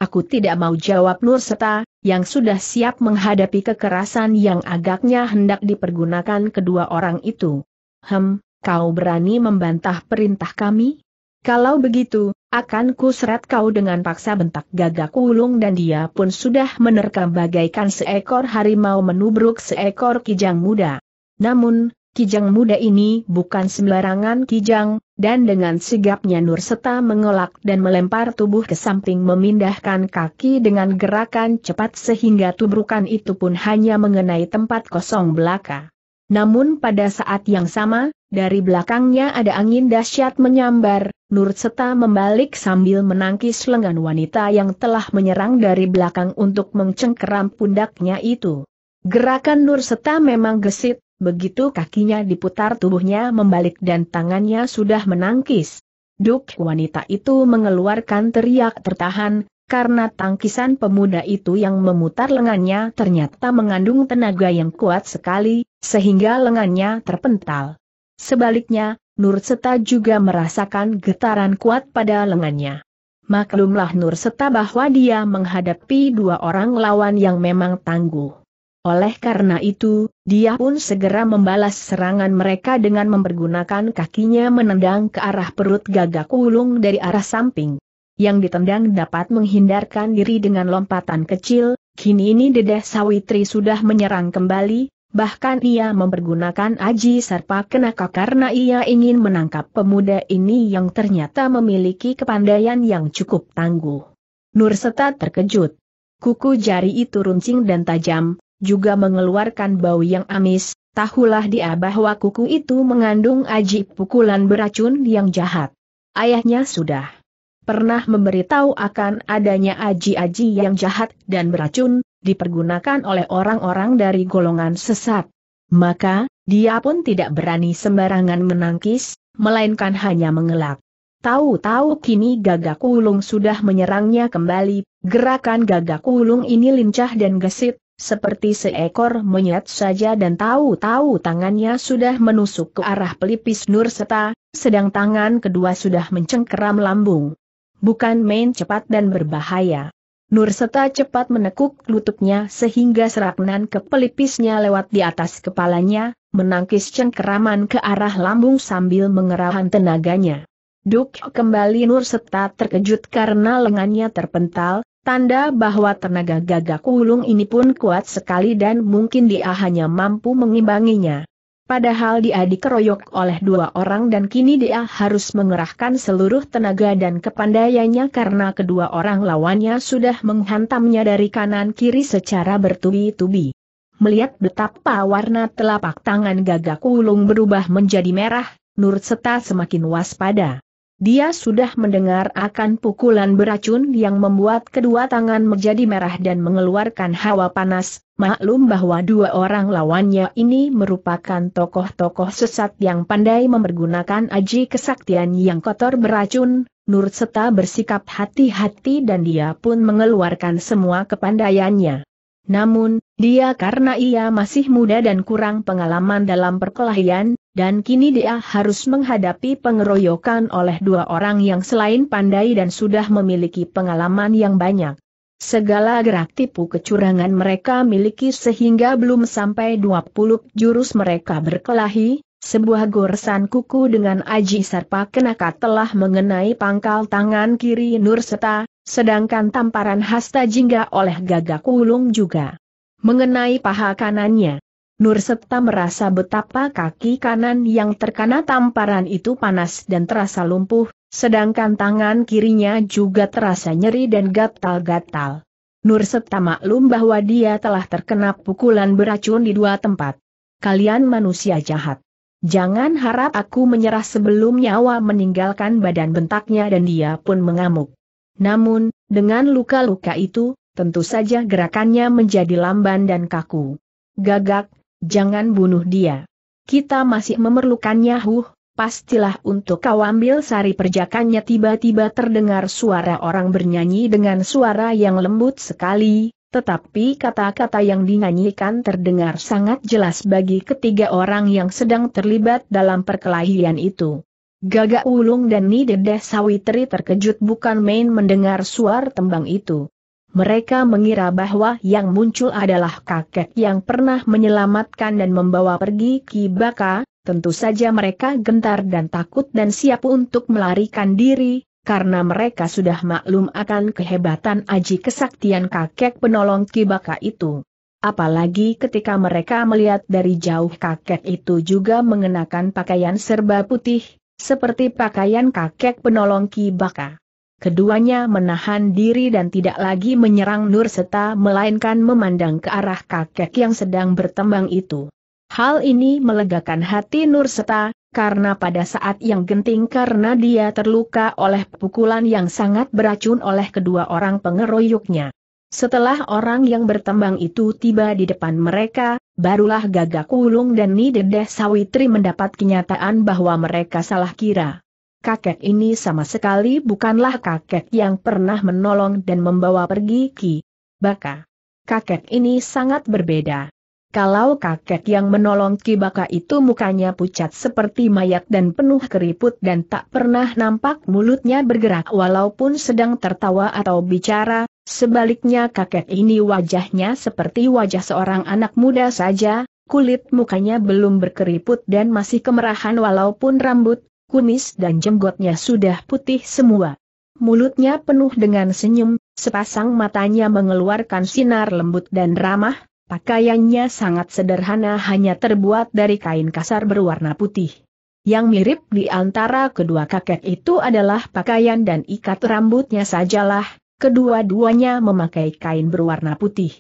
S1: Aku tidak mau jawab Nur Seta, yang sudah siap menghadapi kekerasan yang agaknya hendak dipergunakan kedua orang itu. Hem, kau berani membantah perintah kami? Kalau begitu, akan kuseret kau dengan paksa bentak gagak ulung dan dia pun sudah menerkam bagaikan seekor harimau menubruk seekor kijang muda. Namun, kijang muda ini bukan sembarangan kijang, dan dengan sigapnya Nur Seta mengolak dan melempar tubuh ke samping memindahkan kaki dengan gerakan cepat sehingga tubrukan itu pun hanya mengenai tempat kosong belaka. Namun pada saat yang sama, dari belakangnya ada angin dahsyat menyambar, Nur Seta membalik sambil menangkis lengan wanita yang telah menyerang dari belakang untuk mencengkeram pundaknya itu. Gerakan Nur Seta memang gesit, begitu kakinya diputar tubuhnya membalik dan tangannya sudah menangkis. Duk wanita itu mengeluarkan teriak tertahan, karena tangkisan pemuda itu yang memutar lengannya ternyata mengandung tenaga yang kuat sekali, sehingga lengannya terpental. Sebaliknya, Nur Seta juga merasakan getaran kuat pada lengannya. Maklumlah Nur Seta bahwa dia menghadapi dua orang lawan yang memang tangguh. Oleh karena itu, dia pun segera membalas serangan mereka dengan mempergunakan kakinya menendang ke arah perut gagak ulung dari arah samping yang ditendang dapat menghindarkan diri dengan lompatan kecil, kini ini Dedeh Sawitri sudah menyerang kembali, bahkan ia mempergunakan aji serpa kenaka karena ia ingin menangkap pemuda ini yang ternyata memiliki kepandaian yang cukup tangguh. Nurseta terkejut. Kuku jari itu runcing dan tajam, juga mengeluarkan bau yang amis, tahulah dia bahwa kuku itu mengandung aji pukulan beracun yang jahat. Ayahnya sudah pernah memberitahu akan adanya aji-aji yang jahat dan beracun, dipergunakan oleh orang-orang dari golongan sesat. Maka, dia pun tidak berani sembarangan menangkis, melainkan hanya mengelak. Tahu-tahu kini gagak ulung sudah menyerangnya kembali, gerakan gagak ulung ini lincah dan gesit, seperti seekor monyet saja dan tahu-tahu tangannya sudah menusuk ke arah pelipis Nur Seta, sedang tangan kedua sudah mencengkeram lambung bukan main cepat dan berbahaya. Nurseta cepat menekuk lututnya sehingga seraknan ke pelipisnya lewat di atas kepalanya, menangkis cengkeraman ke arah lambung sambil mengerahkan tenaganya. Duk kembali Nurseta terkejut karena lengannya terpental, tanda bahwa tenaga gagak ulung ini pun kuat sekali dan mungkin dia hanya mampu mengimbanginya. Padahal dia dikeroyok oleh dua orang dan kini dia harus mengerahkan seluruh tenaga dan kepandaiannya karena kedua orang lawannya sudah menghantamnya dari kanan kiri secara bertubi-tubi. Melihat betapa warna telapak tangan gagak ulung berubah menjadi merah, Nur Seta semakin waspada. Dia sudah mendengar akan pukulan beracun yang membuat kedua tangan menjadi merah dan mengeluarkan hawa panas, maklum bahwa dua orang lawannya ini merupakan tokoh-tokoh sesat yang pandai mempergunakan aji kesaktian yang kotor beracun, Nur serta bersikap hati-hati dan dia pun mengeluarkan semua kepandaiannya. Namun, dia karena ia masih muda dan kurang pengalaman dalam perkelahian, dan kini dia harus menghadapi pengeroyokan oleh dua orang yang selain pandai dan sudah memiliki pengalaman yang banyak. Segala gerak tipu kecurangan mereka miliki sehingga belum sampai 20 jurus mereka berkelahi, sebuah goresan kuku dengan Aji serpa Kenaka telah mengenai pangkal tangan kiri Nur Seta, sedangkan tamparan Hasta Jingga oleh Gagak Ulung juga mengenai paha kanannya. Nur Septa merasa betapa kaki kanan yang terkena tamparan itu panas dan terasa lumpuh, sedangkan tangan kirinya juga terasa nyeri dan gatal-gatal. Nur Septa maklum bahwa dia telah terkena pukulan beracun di dua tempat. Kalian manusia jahat. Jangan harap aku menyerah sebelum nyawa meninggalkan badan bentaknya dan dia pun mengamuk. Namun, dengan luka-luka itu, tentu saja gerakannya menjadi lamban dan kaku. Gagak, Jangan bunuh dia. Kita masih memerlukannya huh, pastilah untuk kau ambil sari perjakannya tiba-tiba terdengar suara orang bernyanyi dengan suara yang lembut sekali, tetapi kata-kata yang dinyanyikan terdengar sangat jelas bagi ketiga orang yang sedang terlibat dalam perkelahian itu. Gagak Ulung dan Nidedeh Sawitri terkejut bukan main mendengar suara tembang itu mereka mengira bahwa yang muncul adalah kakek yang pernah menyelamatkan dan membawa pergi Kibaka, tentu saja mereka gentar dan takut dan siap untuk melarikan diri, karena mereka sudah maklum akan kehebatan aji kesaktian kakek penolong Kibaka itu. Apalagi ketika mereka melihat dari jauh kakek itu juga mengenakan pakaian serba putih, seperti pakaian kakek penolong Kibaka keduanya menahan diri dan tidak lagi menyerang Nur Seta melainkan memandang ke arah kakek yang sedang bertembang itu. Hal ini melegakan hati Nur Seta karena pada saat yang genting karena dia terluka oleh pukulan yang sangat beracun oleh kedua orang pengeroyoknya. Setelah orang yang bertembang itu tiba di depan mereka, barulah Gagak Wulung dan Nidedeh Sawitri mendapat kenyataan bahwa mereka salah kira kakek ini sama sekali bukanlah kakek yang pernah menolong dan membawa pergi Ki Baka. Kakek ini sangat berbeda. Kalau kakek yang menolong Ki Baka itu mukanya pucat seperti mayat dan penuh keriput dan tak pernah nampak mulutnya bergerak walaupun sedang tertawa atau bicara, sebaliknya kakek ini wajahnya seperti wajah seorang anak muda saja, kulit mukanya belum berkeriput dan masih kemerahan walaupun rambut kumis dan jenggotnya sudah putih semua. Mulutnya penuh dengan senyum, sepasang matanya mengeluarkan sinar lembut dan ramah, pakaiannya sangat sederhana hanya terbuat dari kain kasar berwarna putih. Yang mirip di antara kedua kakek itu adalah pakaian dan ikat rambutnya sajalah, kedua-duanya memakai kain berwarna putih.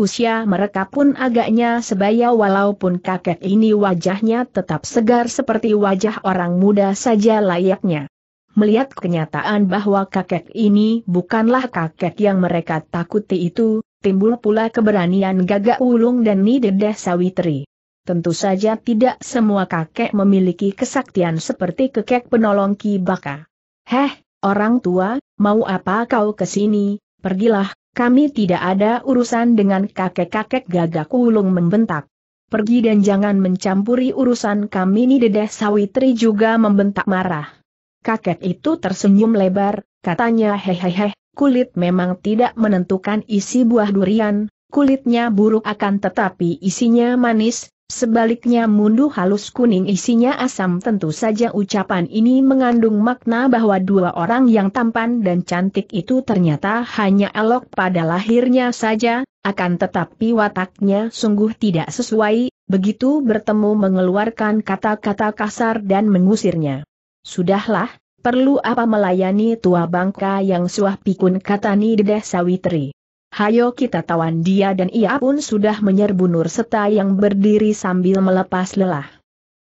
S1: Usia mereka pun agaknya sebaya walaupun kakek ini wajahnya tetap segar seperti wajah orang muda saja layaknya. Melihat kenyataan bahwa kakek ini bukanlah kakek yang mereka takuti itu, timbul pula keberanian gagak ulung dan nidedeh sawitri. Tentu saja tidak semua kakek memiliki kesaktian seperti kekek penolong kibaka. Baka. Heh, orang tua, mau apa kau kesini, pergilah, kami tidak ada urusan dengan kakek-kakek gagak ulung membentak. Pergi dan jangan mencampuri urusan kami ini dedeh Sawitri juga membentak marah. Kakek itu tersenyum lebar, katanya hehehe, kulit memang tidak menentukan isi buah durian, kulitnya buruk akan tetapi isinya manis, Sebaliknya mundu halus kuning isinya asam tentu saja ucapan ini mengandung makna bahwa dua orang yang tampan dan cantik itu ternyata hanya elok pada lahirnya saja, akan tetapi wataknya sungguh tidak sesuai, begitu bertemu mengeluarkan kata-kata kasar dan mengusirnya. Sudahlah, perlu apa melayani tua bangka yang suah pikun katani dedeh sawitri. Hayo kita tawan dia dan ia pun sudah menyerbu Nur Seta yang berdiri sambil melepas lelah.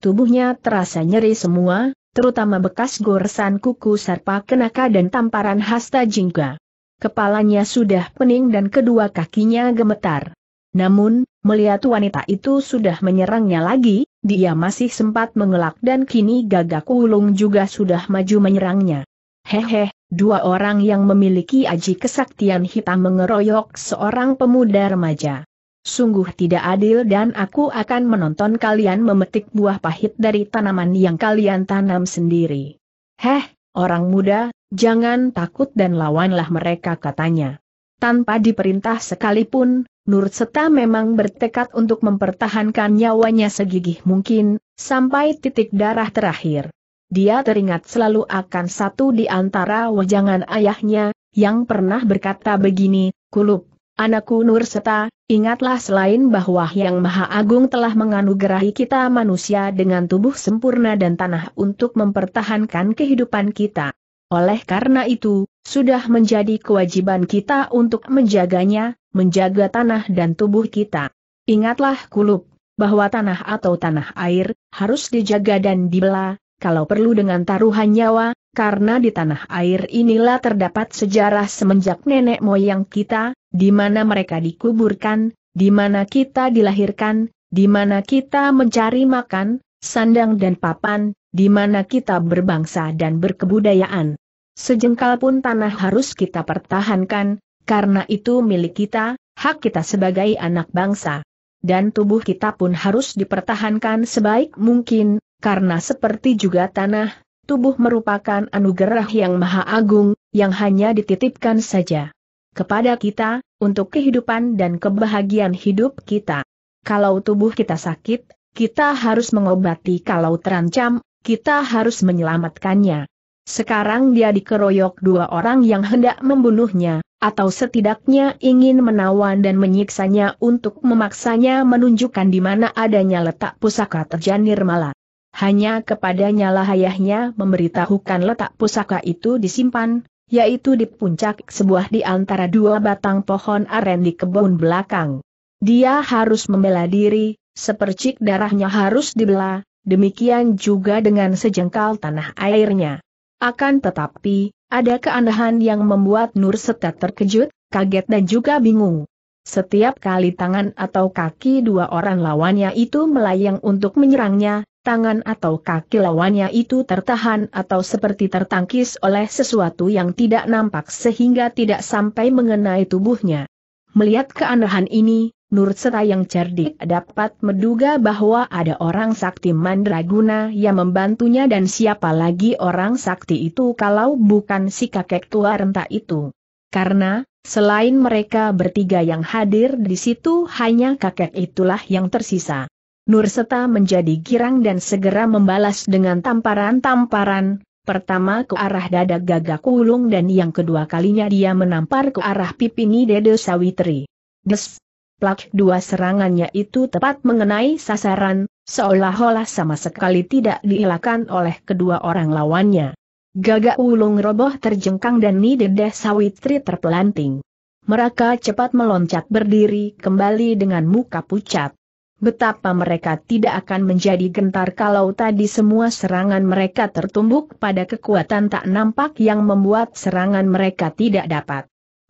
S1: Tubuhnya terasa nyeri semua, terutama bekas goresan kuku Sarpa Kenaka dan tamparan Hasta Jingga. Kepalanya sudah pening dan kedua kakinya gemetar. Namun, melihat wanita itu sudah menyerangnya lagi, dia masih sempat mengelak dan kini gagak ulung juga sudah maju menyerangnya. Hehe, Dua orang yang memiliki aji kesaktian hitam mengeroyok seorang pemuda remaja. Sungguh tidak adil dan aku akan menonton kalian memetik buah pahit dari tanaman yang kalian tanam sendiri. Heh, orang muda, jangan takut dan lawanlah mereka katanya. Tanpa diperintah sekalipun, Nur Seta memang bertekad untuk mempertahankan nyawanya segigih mungkin, sampai titik darah terakhir dia teringat selalu akan satu di antara wajangan ayahnya, yang pernah berkata begini, kulub, anakku Nurseta, ingatlah selain bahwa Yang Maha Agung telah menganugerahi kita manusia dengan tubuh sempurna dan tanah untuk mempertahankan kehidupan kita. Oleh karena itu, sudah menjadi kewajiban kita untuk menjaganya, menjaga tanah dan tubuh kita. Ingatlah kulub, bahwa tanah atau tanah air, harus dijaga dan dibela, kalau perlu dengan taruhan nyawa, karena di tanah air inilah terdapat sejarah semenjak nenek moyang kita, di mana mereka dikuburkan, di mana kita dilahirkan, di mana kita mencari makan, sandang dan papan, di mana kita berbangsa dan berkebudayaan. Sejengkal pun tanah harus kita pertahankan, karena itu milik kita, hak kita sebagai anak bangsa. Dan tubuh kita pun harus dipertahankan sebaik mungkin, karena seperti juga tanah, tubuh merupakan anugerah yang maha agung, yang hanya dititipkan saja kepada kita, untuk kehidupan dan kebahagiaan hidup kita. Kalau tubuh kita sakit, kita harus mengobati kalau terancam, kita harus menyelamatkannya. Sekarang dia dikeroyok dua orang yang hendak membunuhnya, atau setidaknya ingin menawan dan menyiksanya untuk memaksanya menunjukkan di mana adanya letak pusaka terjanir malah. Hanya kepada lah ayahnya memberitahukan letak pusaka itu disimpan, yaitu di puncak sebuah di antara dua batang pohon aren di kebun belakang. Dia harus membela diri, sepercik darahnya harus dibela, demikian juga dengan sejengkal tanah airnya. Akan tetapi, ada keanehan yang membuat Nur Seta terkejut, kaget dan juga bingung. Setiap kali tangan atau kaki dua orang lawannya itu melayang untuk menyerangnya, tangan atau kaki lawannya itu tertahan atau seperti tertangkis oleh sesuatu yang tidak nampak sehingga tidak sampai mengenai tubuhnya. Melihat keanehan ini, Nur Seta yang cerdik dapat menduga bahwa ada orang sakti mandraguna yang membantunya dan siapa lagi orang sakti itu kalau bukan si kakek tua renta itu. Karena, selain mereka bertiga yang hadir di situ hanya kakek itulah yang tersisa. Nurseta menjadi girang dan segera membalas dengan tamparan-tamparan, pertama ke arah dada gagak ulung dan yang kedua kalinya dia menampar ke arah pipi Nidede Sawitri. Des! Plak dua serangannya itu tepat mengenai sasaran, seolah-olah sama sekali tidak dielakkan oleh kedua orang lawannya. Gagak ulung roboh terjengkang dan Nidede Sawitri terpelanting. Mereka cepat meloncat berdiri kembali dengan muka pucat betapa mereka tidak akan menjadi gentar kalau tadi semua serangan mereka tertumbuk pada kekuatan tak nampak yang membuat serangan mereka tidak dapat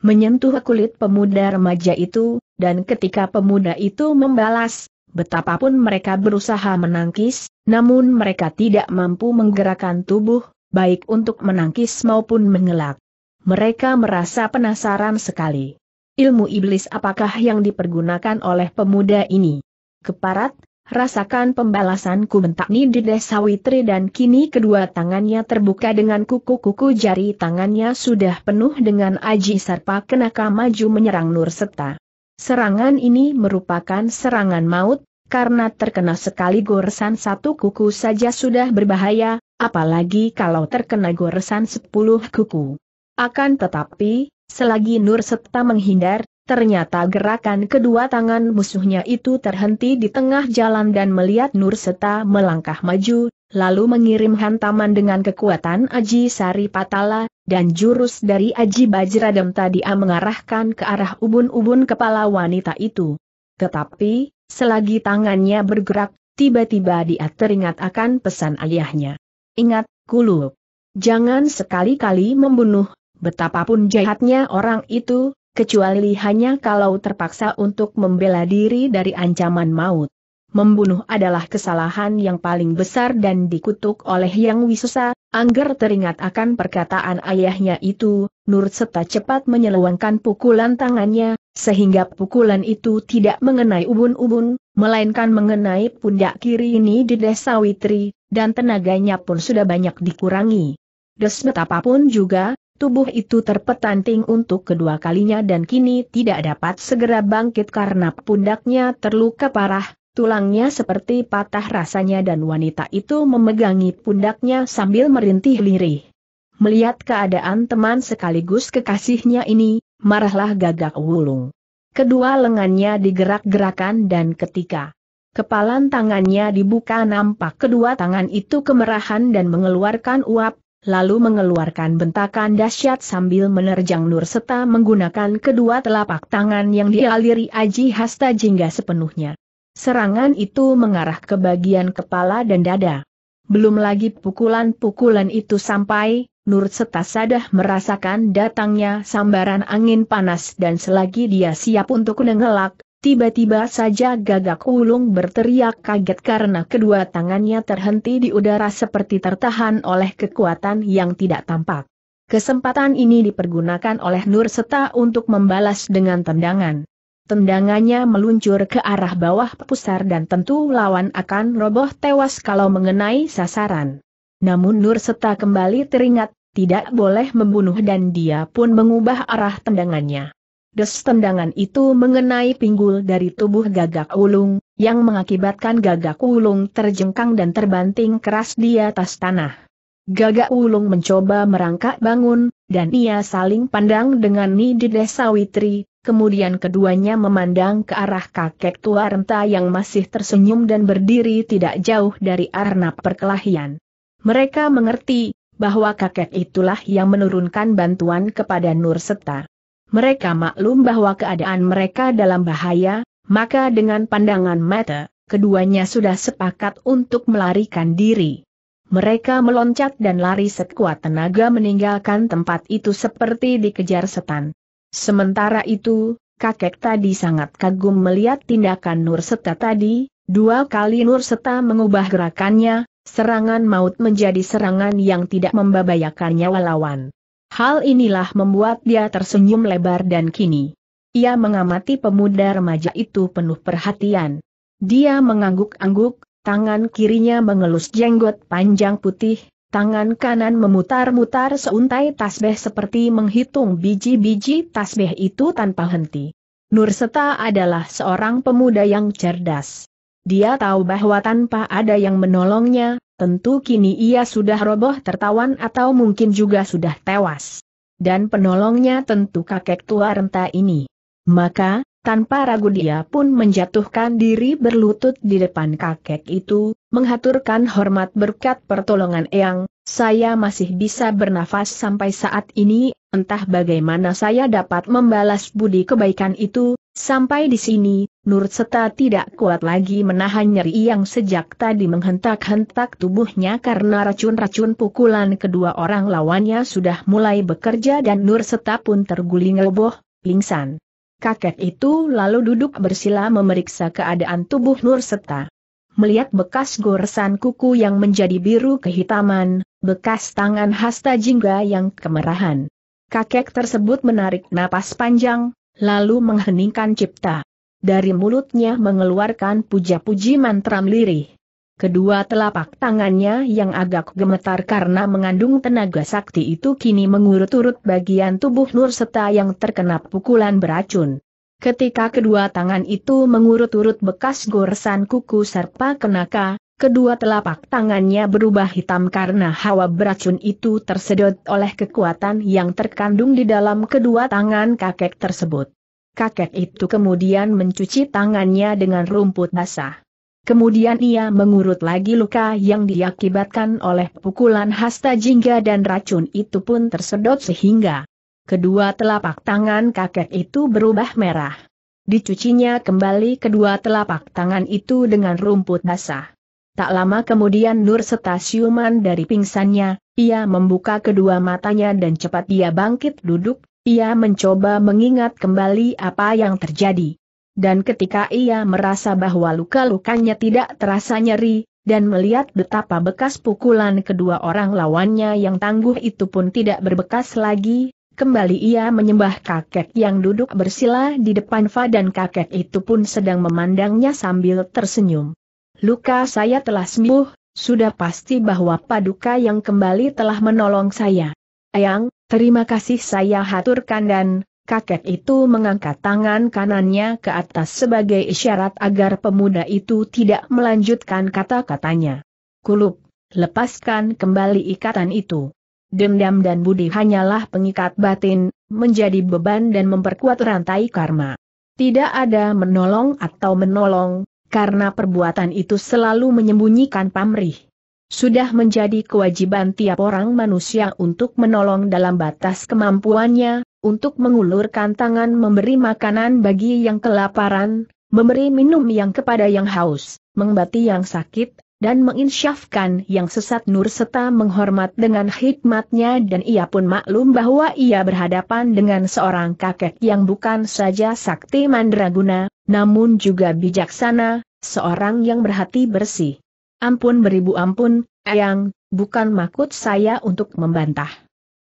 S1: menyentuh kulit pemuda remaja itu, dan ketika pemuda itu membalas, betapapun mereka berusaha menangkis, namun mereka tidak mampu menggerakkan tubuh, baik untuk menangkis maupun mengelak. Mereka merasa penasaran sekali. Ilmu iblis apakah yang dipergunakan oleh pemuda ini? keparat, rasakan pembalasanku bentak Nidide Sawitri dan kini kedua tangannya terbuka dengan kuku-kuku jari tangannya sudah penuh dengan aji sarpa kenaka maju menyerang Nur Seta. Serangan ini merupakan serangan maut, karena terkena sekali goresan satu kuku saja sudah berbahaya, apalagi kalau terkena goresan sepuluh kuku. Akan tetapi, selagi Nur Seta menghindar, Ternyata gerakan kedua tangan musuhnya itu terhenti di tengah jalan dan melihat Nur Seta melangkah maju, lalu mengirim hantaman dengan kekuatan Aji Sari Patala, dan jurus dari Aji Bajradam tadi mengarahkan ke arah ubun-ubun kepala wanita itu. Tetapi, selagi tangannya bergerak, tiba-tiba dia teringat akan pesan ayahnya. Ingat, Kulup. Jangan sekali-kali membunuh, betapapun jahatnya orang itu, kecuali hanya kalau terpaksa untuk membela diri dari ancaman maut. Membunuh adalah kesalahan yang paling besar dan dikutuk oleh Yang Wisusa, Angger teringat akan perkataan ayahnya itu, Nur Seta cepat menyeluangkan pukulan tangannya, sehingga pukulan itu tidak mengenai ubun-ubun, melainkan mengenai pundak kiri ini di desa Witri, dan tenaganya pun sudah banyak dikurangi. Des betapapun juga, tubuh itu terpetanting untuk kedua kalinya dan kini tidak dapat segera bangkit karena pundaknya terluka parah, tulangnya seperti patah rasanya dan wanita itu memegangi pundaknya sambil merintih lirih. Melihat keadaan teman sekaligus kekasihnya ini, marahlah gagak wulung. Kedua lengannya digerak-gerakan dan ketika kepalan tangannya dibuka nampak kedua tangan itu kemerahan dan mengeluarkan uap, lalu mengeluarkan bentakan dahsyat sambil menerjang nur Seta menggunakan kedua telapak tangan yang dialiri Aji Hasta jingga sepenuhnya. Serangan itu mengarah ke bagian kepala dan dada. Belum lagi pukulan-pukulan itu sampai, Nur Seta Sadah merasakan datangnya sambaran angin panas dan selagi dia siap untuk menengelak, Tiba-tiba saja gagak ulung berteriak kaget karena kedua tangannya terhenti di udara seperti tertahan oleh kekuatan yang tidak tampak. Kesempatan ini dipergunakan oleh Nur Seta untuk membalas dengan tendangan. Tendangannya meluncur ke arah bawah pusar dan tentu lawan akan roboh tewas kalau mengenai sasaran. Namun Nur Seta kembali teringat, tidak boleh membunuh dan dia pun mengubah arah tendangannya. Des tendangan itu mengenai pinggul dari tubuh gagak ulung, yang mengakibatkan gagak ulung terjengkang dan terbanting keras di atas tanah. Gagak ulung mencoba merangkak bangun, dan ia saling pandang dengan Nidide Sawitri, kemudian keduanya memandang ke arah kakek tua renta yang masih tersenyum dan berdiri tidak jauh dari arnab perkelahian. Mereka mengerti, bahwa kakek itulah yang menurunkan bantuan kepada Nur Seta. Mereka maklum bahwa keadaan mereka dalam bahaya, maka dengan pandangan mata, keduanya sudah sepakat untuk melarikan diri. Mereka meloncat dan lari sekuat tenaga meninggalkan tempat itu seperti dikejar setan. Sementara itu, kakek tadi sangat kagum melihat tindakan Nur Seta tadi, dua kali Nur Seta mengubah gerakannya, serangan maut menjadi serangan yang tidak membahayakannya Hal inilah membuat dia tersenyum lebar dan kini. Ia mengamati pemuda remaja itu penuh perhatian. Dia mengangguk-angguk, tangan kirinya mengelus jenggot panjang putih, tangan kanan memutar-mutar seuntai tasbih seperti menghitung biji-biji tasbih itu tanpa henti. Nurseta adalah seorang pemuda yang cerdas. Dia tahu bahwa tanpa ada yang menolongnya, tentu kini ia sudah roboh tertawan atau mungkin juga sudah tewas. Dan penolongnya tentu kakek tua renta ini. Maka, tanpa ragu dia pun menjatuhkan diri berlutut di depan kakek itu, menghaturkan hormat berkat pertolongan Eyang, saya masih bisa bernafas sampai saat ini, entah bagaimana saya dapat membalas budi kebaikan itu, sampai di sini, Nur Seta tidak kuat lagi menahan nyeri yang sejak tadi menghentak-hentak tubuhnya karena racun-racun pukulan kedua orang lawannya sudah mulai bekerja dan Nur Seta pun terguling roboh, pingsan. Kakek itu lalu duduk bersila memeriksa keadaan tubuh Nur Seta. Melihat bekas goresan kuku yang menjadi biru kehitaman, bekas tangan hasta jingga yang kemerahan. Kakek tersebut menarik napas panjang, lalu mengheningkan cipta dari mulutnya mengeluarkan puja-puji mantra lirih. Kedua telapak tangannya yang agak gemetar karena mengandung tenaga sakti itu kini mengurut-urut bagian tubuh Nur Seta yang terkena pukulan beracun. Ketika kedua tangan itu mengurut-urut bekas goresan kuku serpa kenaka, kedua telapak tangannya berubah hitam karena hawa beracun itu tersedot oleh kekuatan yang terkandung di dalam kedua tangan kakek tersebut kakek itu kemudian mencuci tangannya dengan rumput basah. Kemudian ia mengurut lagi luka yang diakibatkan oleh pukulan hasta jingga dan racun itu pun tersedot sehingga kedua telapak tangan kakek itu berubah merah. Dicucinya kembali kedua telapak tangan itu dengan rumput basah. Tak lama kemudian Nur Setasiuman dari pingsannya, ia membuka kedua matanya dan cepat dia bangkit duduk, ia mencoba mengingat kembali apa yang terjadi. Dan ketika ia merasa bahwa luka-lukanya tidak terasa nyeri, dan melihat betapa bekas pukulan kedua orang lawannya yang tangguh itu pun tidak berbekas lagi, kembali ia menyembah kakek yang duduk bersila di depan Fa dan kakek itu pun sedang memandangnya sambil tersenyum. Luka saya telah sembuh, sudah pasti bahwa paduka yang kembali telah menolong saya. Ayang, Terima kasih saya haturkan dan, kakek itu mengangkat tangan kanannya ke atas sebagai isyarat agar pemuda itu tidak melanjutkan kata-katanya. Kulup, lepaskan kembali ikatan itu. Dendam dan budi hanyalah pengikat batin, menjadi beban dan memperkuat rantai karma. Tidak ada menolong atau menolong, karena perbuatan itu selalu menyembunyikan pamrih. Sudah menjadi kewajiban tiap orang manusia untuk menolong dalam batas kemampuannya, untuk mengulurkan tangan memberi makanan bagi yang kelaparan, memberi minum yang kepada yang haus, mengobati yang sakit, dan menginsyafkan yang sesat nur serta menghormat dengan hikmatnya dan ia pun maklum bahwa ia berhadapan dengan seorang kakek yang bukan saja sakti mandraguna, namun juga bijaksana, seorang yang berhati bersih. Ampun beribu ampun, Eyang, bukan makut saya untuk membantah.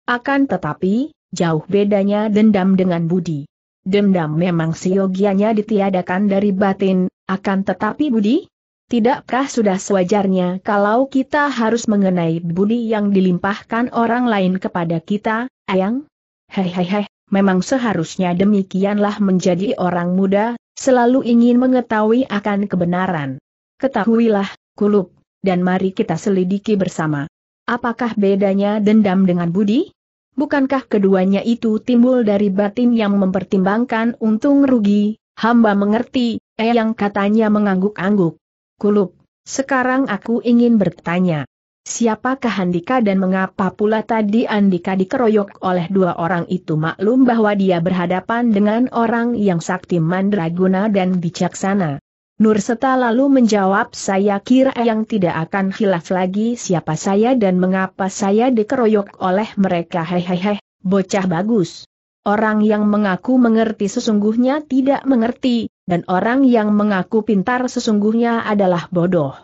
S1: Akan tetapi, jauh bedanya dendam dengan budi. Dendam memang siogianya ditiadakan dari batin, akan tetapi budi? Tidakkah sudah sewajarnya kalau kita harus mengenai budi yang dilimpahkan orang lain kepada kita, ayang? Hehehe, memang seharusnya demikianlah menjadi orang muda, selalu ingin mengetahui akan kebenaran. Ketahuilah, Kuluk, dan mari kita selidiki bersama. Apakah bedanya dendam dengan budi? Bukankah keduanya itu timbul dari batin yang mempertimbangkan untung rugi? Hamba mengerti, eh yang katanya mengangguk-angguk. Kuluk, sekarang aku ingin bertanya. Siapakah Andika dan mengapa pula tadi Andika dikeroyok oleh dua orang itu maklum bahwa dia berhadapan dengan orang yang sakti mandraguna dan bijaksana. Nurseta lalu menjawab saya kira yang tidak akan hilaf lagi siapa saya dan mengapa saya dikeroyok oleh mereka hehehe, bocah bagus. Orang yang mengaku mengerti sesungguhnya tidak mengerti, dan orang yang mengaku pintar sesungguhnya adalah bodoh.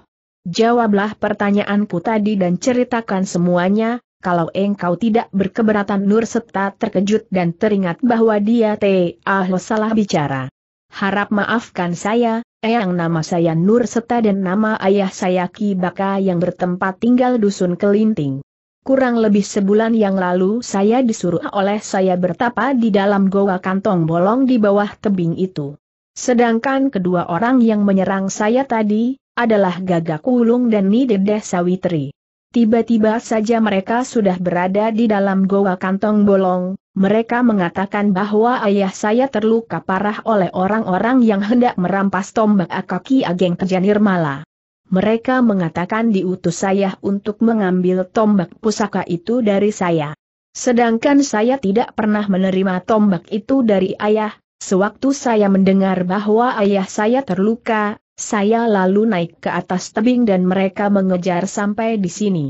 S1: Jawablah pertanyaanku tadi dan ceritakan semuanya, kalau engkau tidak berkeberatan Nurseta terkejut dan teringat bahwa dia ah salah bicara. Harap maafkan saya, Eyang nama saya Nur Seta dan nama ayah saya Ki Baka yang bertempat tinggal dusun Kelinting. Kurang lebih sebulan yang lalu saya disuruh oleh saya bertapa di dalam goa kantong bolong di bawah tebing itu. Sedangkan kedua orang yang menyerang saya tadi, adalah Gagak Ulung dan Nidedeh Sawitri. Tiba-tiba saja mereka sudah berada di dalam goa kantong bolong, mereka mengatakan bahwa ayah saya terluka parah oleh orang-orang yang hendak merampas tombak Akaki Ageng Kejanir Mereka mengatakan diutus saya untuk mengambil tombak pusaka itu dari saya. Sedangkan saya tidak pernah menerima tombak itu dari ayah, sewaktu saya mendengar bahwa ayah saya terluka, saya lalu naik ke atas tebing dan mereka mengejar sampai di sini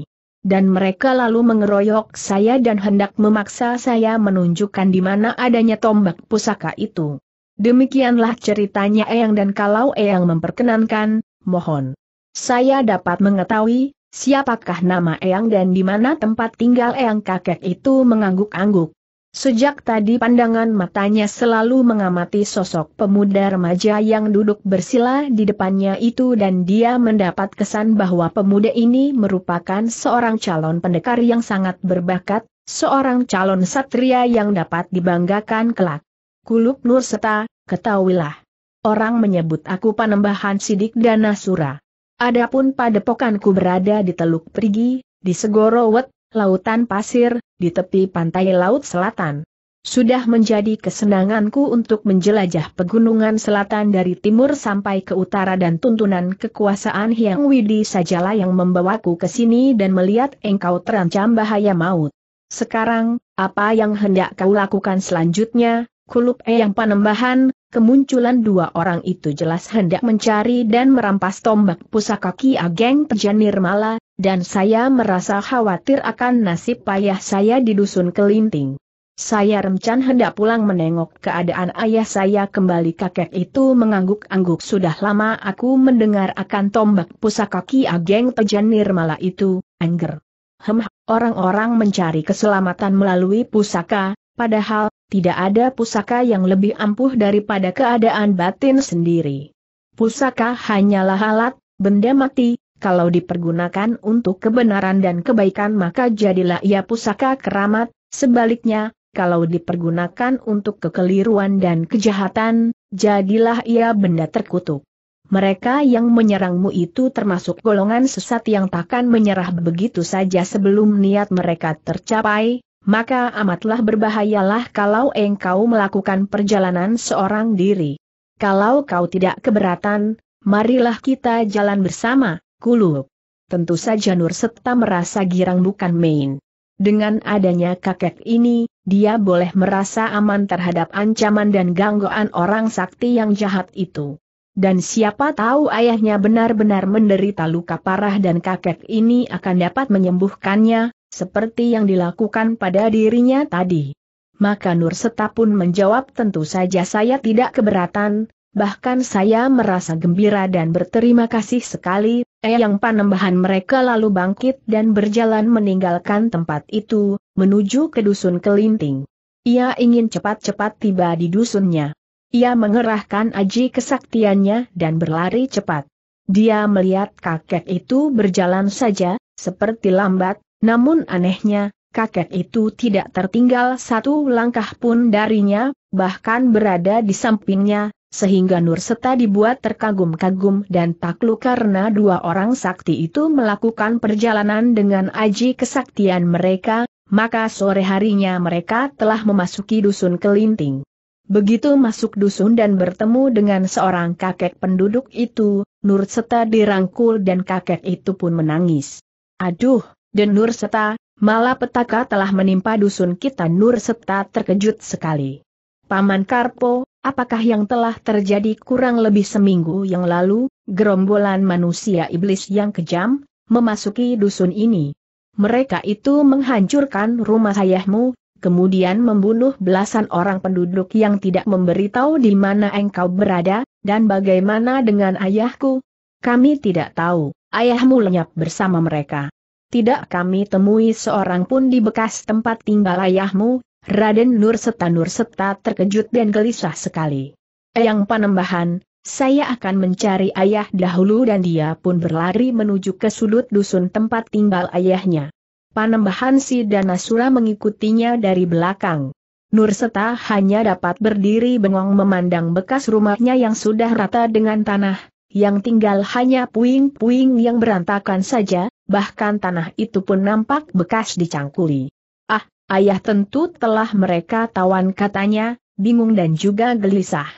S1: dan mereka lalu mengeroyok saya dan hendak memaksa saya menunjukkan di mana adanya tombak pusaka itu. Demikianlah ceritanya Eyang dan kalau Eyang memperkenankan, mohon. Saya dapat mengetahui, siapakah nama Eyang dan di mana tempat tinggal Eyang kakek itu mengangguk-angguk. Sejak tadi pandangan matanya selalu mengamati sosok pemuda remaja yang duduk bersila di depannya itu dan dia mendapat kesan bahwa pemuda ini merupakan seorang calon pendekar yang sangat berbakat, seorang calon satria yang dapat dibanggakan kelak. Kulup Nur Seta, ketahuilah. Orang menyebut aku panembahan sidik dan nasura. Adapun pokanku berada di Teluk Perigi, di Segorowet, lautan pasir, di tepi pantai laut selatan. Sudah menjadi kesenanganku untuk menjelajah pegunungan selatan dari timur sampai ke utara dan tuntunan kekuasaan Hyang Widi sajalah yang membawaku ke sini dan melihat engkau terancam bahaya maut. Sekarang, apa yang hendak kau lakukan selanjutnya, kulup yang panembahan, kemunculan dua orang itu jelas hendak mencari dan merampas tombak pusaka Ki Ageng Pejanir Mala, dan saya merasa khawatir akan nasib payah saya di dusun kelinting. Saya rencan hendak pulang menengok keadaan ayah saya kembali kakek itu mengangguk-angguk sudah lama aku mendengar akan tombak pusaka Ki Ageng tejan Nirmala itu, Anger. Hem, orang-orang mencari keselamatan melalui pusaka, padahal, tidak ada pusaka yang lebih ampuh daripada keadaan batin sendiri. Pusaka hanyalah alat, benda mati, kalau dipergunakan untuk kebenaran dan kebaikan maka jadilah ia pusaka keramat, sebaliknya, kalau dipergunakan untuk kekeliruan dan kejahatan, jadilah ia benda terkutuk. Mereka yang menyerangmu itu termasuk golongan sesat yang takkan menyerah begitu saja sebelum niat mereka tercapai, maka amatlah berbahayalah kalau engkau melakukan perjalanan seorang diri. Kalau kau tidak keberatan, marilah kita jalan bersama. Kuluk. Tentu saja Nur Setta merasa girang bukan main. Dengan adanya kakek ini, dia boleh merasa aman terhadap ancaman dan gangguan orang sakti yang jahat itu. Dan siapa tahu ayahnya benar-benar menderita luka parah dan kakek ini akan dapat menyembuhkannya, seperti yang dilakukan pada dirinya tadi. Maka Nur Seta pun menjawab tentu saja saya tidak keberatan, bahkan saya merasa gembira dan berterima kasih sekali, Eyang Panembahan mereka lalu bangkit dan berjalan meninggalkan tempat itu, menuju ke dusun Kelinting. Ia ingin cepat-cepat tiba di dusunnya. Ia mengerahkan aji kesaktiannya dan berlari cepat. Dia melihat kakek itu berjalan saja, seperti lambat, namun anehnya, kakek itu tidak tertinggal satu langkah pun darinya, bahkan berada di sampingnya, sehingga Nur Seta dibuat terkagum-kagum dan takluk karena dua orang sakti itu melakukan perjalanan dengan aji kesaktian mereka, maka sore harinya mereka telah memasuki dusun kelinting. Begitu masuk dusun dan bertemu dengan seorang kakek penduduk itu, Nur Seta dirangkul dan kakek itu pun menangis. Aduh, dan Nur Seta, malapetaka telah menimpa dusun kita Nur Seta terkejut sekali. Paman Karpo, apakah yang telah terjadi kurang lebih seminggu yang lalu, gerombolan manusia iblis yang kejam, memasuki dusun ini. Mereka itu menghancurkan rumah ayahmu, kemudian membunuh belasan orang penduduk yang tidak memberitahu di mana engkau berada, dan bagaimana dengan ayahku? Kami tidak tahu, ayahmu lenyap bersama mereka. Tidak kami temui seorang pun di bekas tempat tinggal ayahmu, Raden Nur Serta Nur Serta terkejut dan gelisah sekali. "Yang Panembahan, saya akan mencari ayah dahulu dan dia pun berlari menuju ke sudut dusun tempat tinggal ayahnya. Panembahan si Danasura mengikutinya dari belakang. Nur Seta hanya dapat berdiri bengong memandang bekas rumahnya yang sudah rata dengan tanah, yang tinggal hanya puing-puing yang berantakan saja, bahkan tanah itu pun nampak bekas dicangkuli. Ayah tentu telah mereka tawan katanya, bingung dan juga gelisah.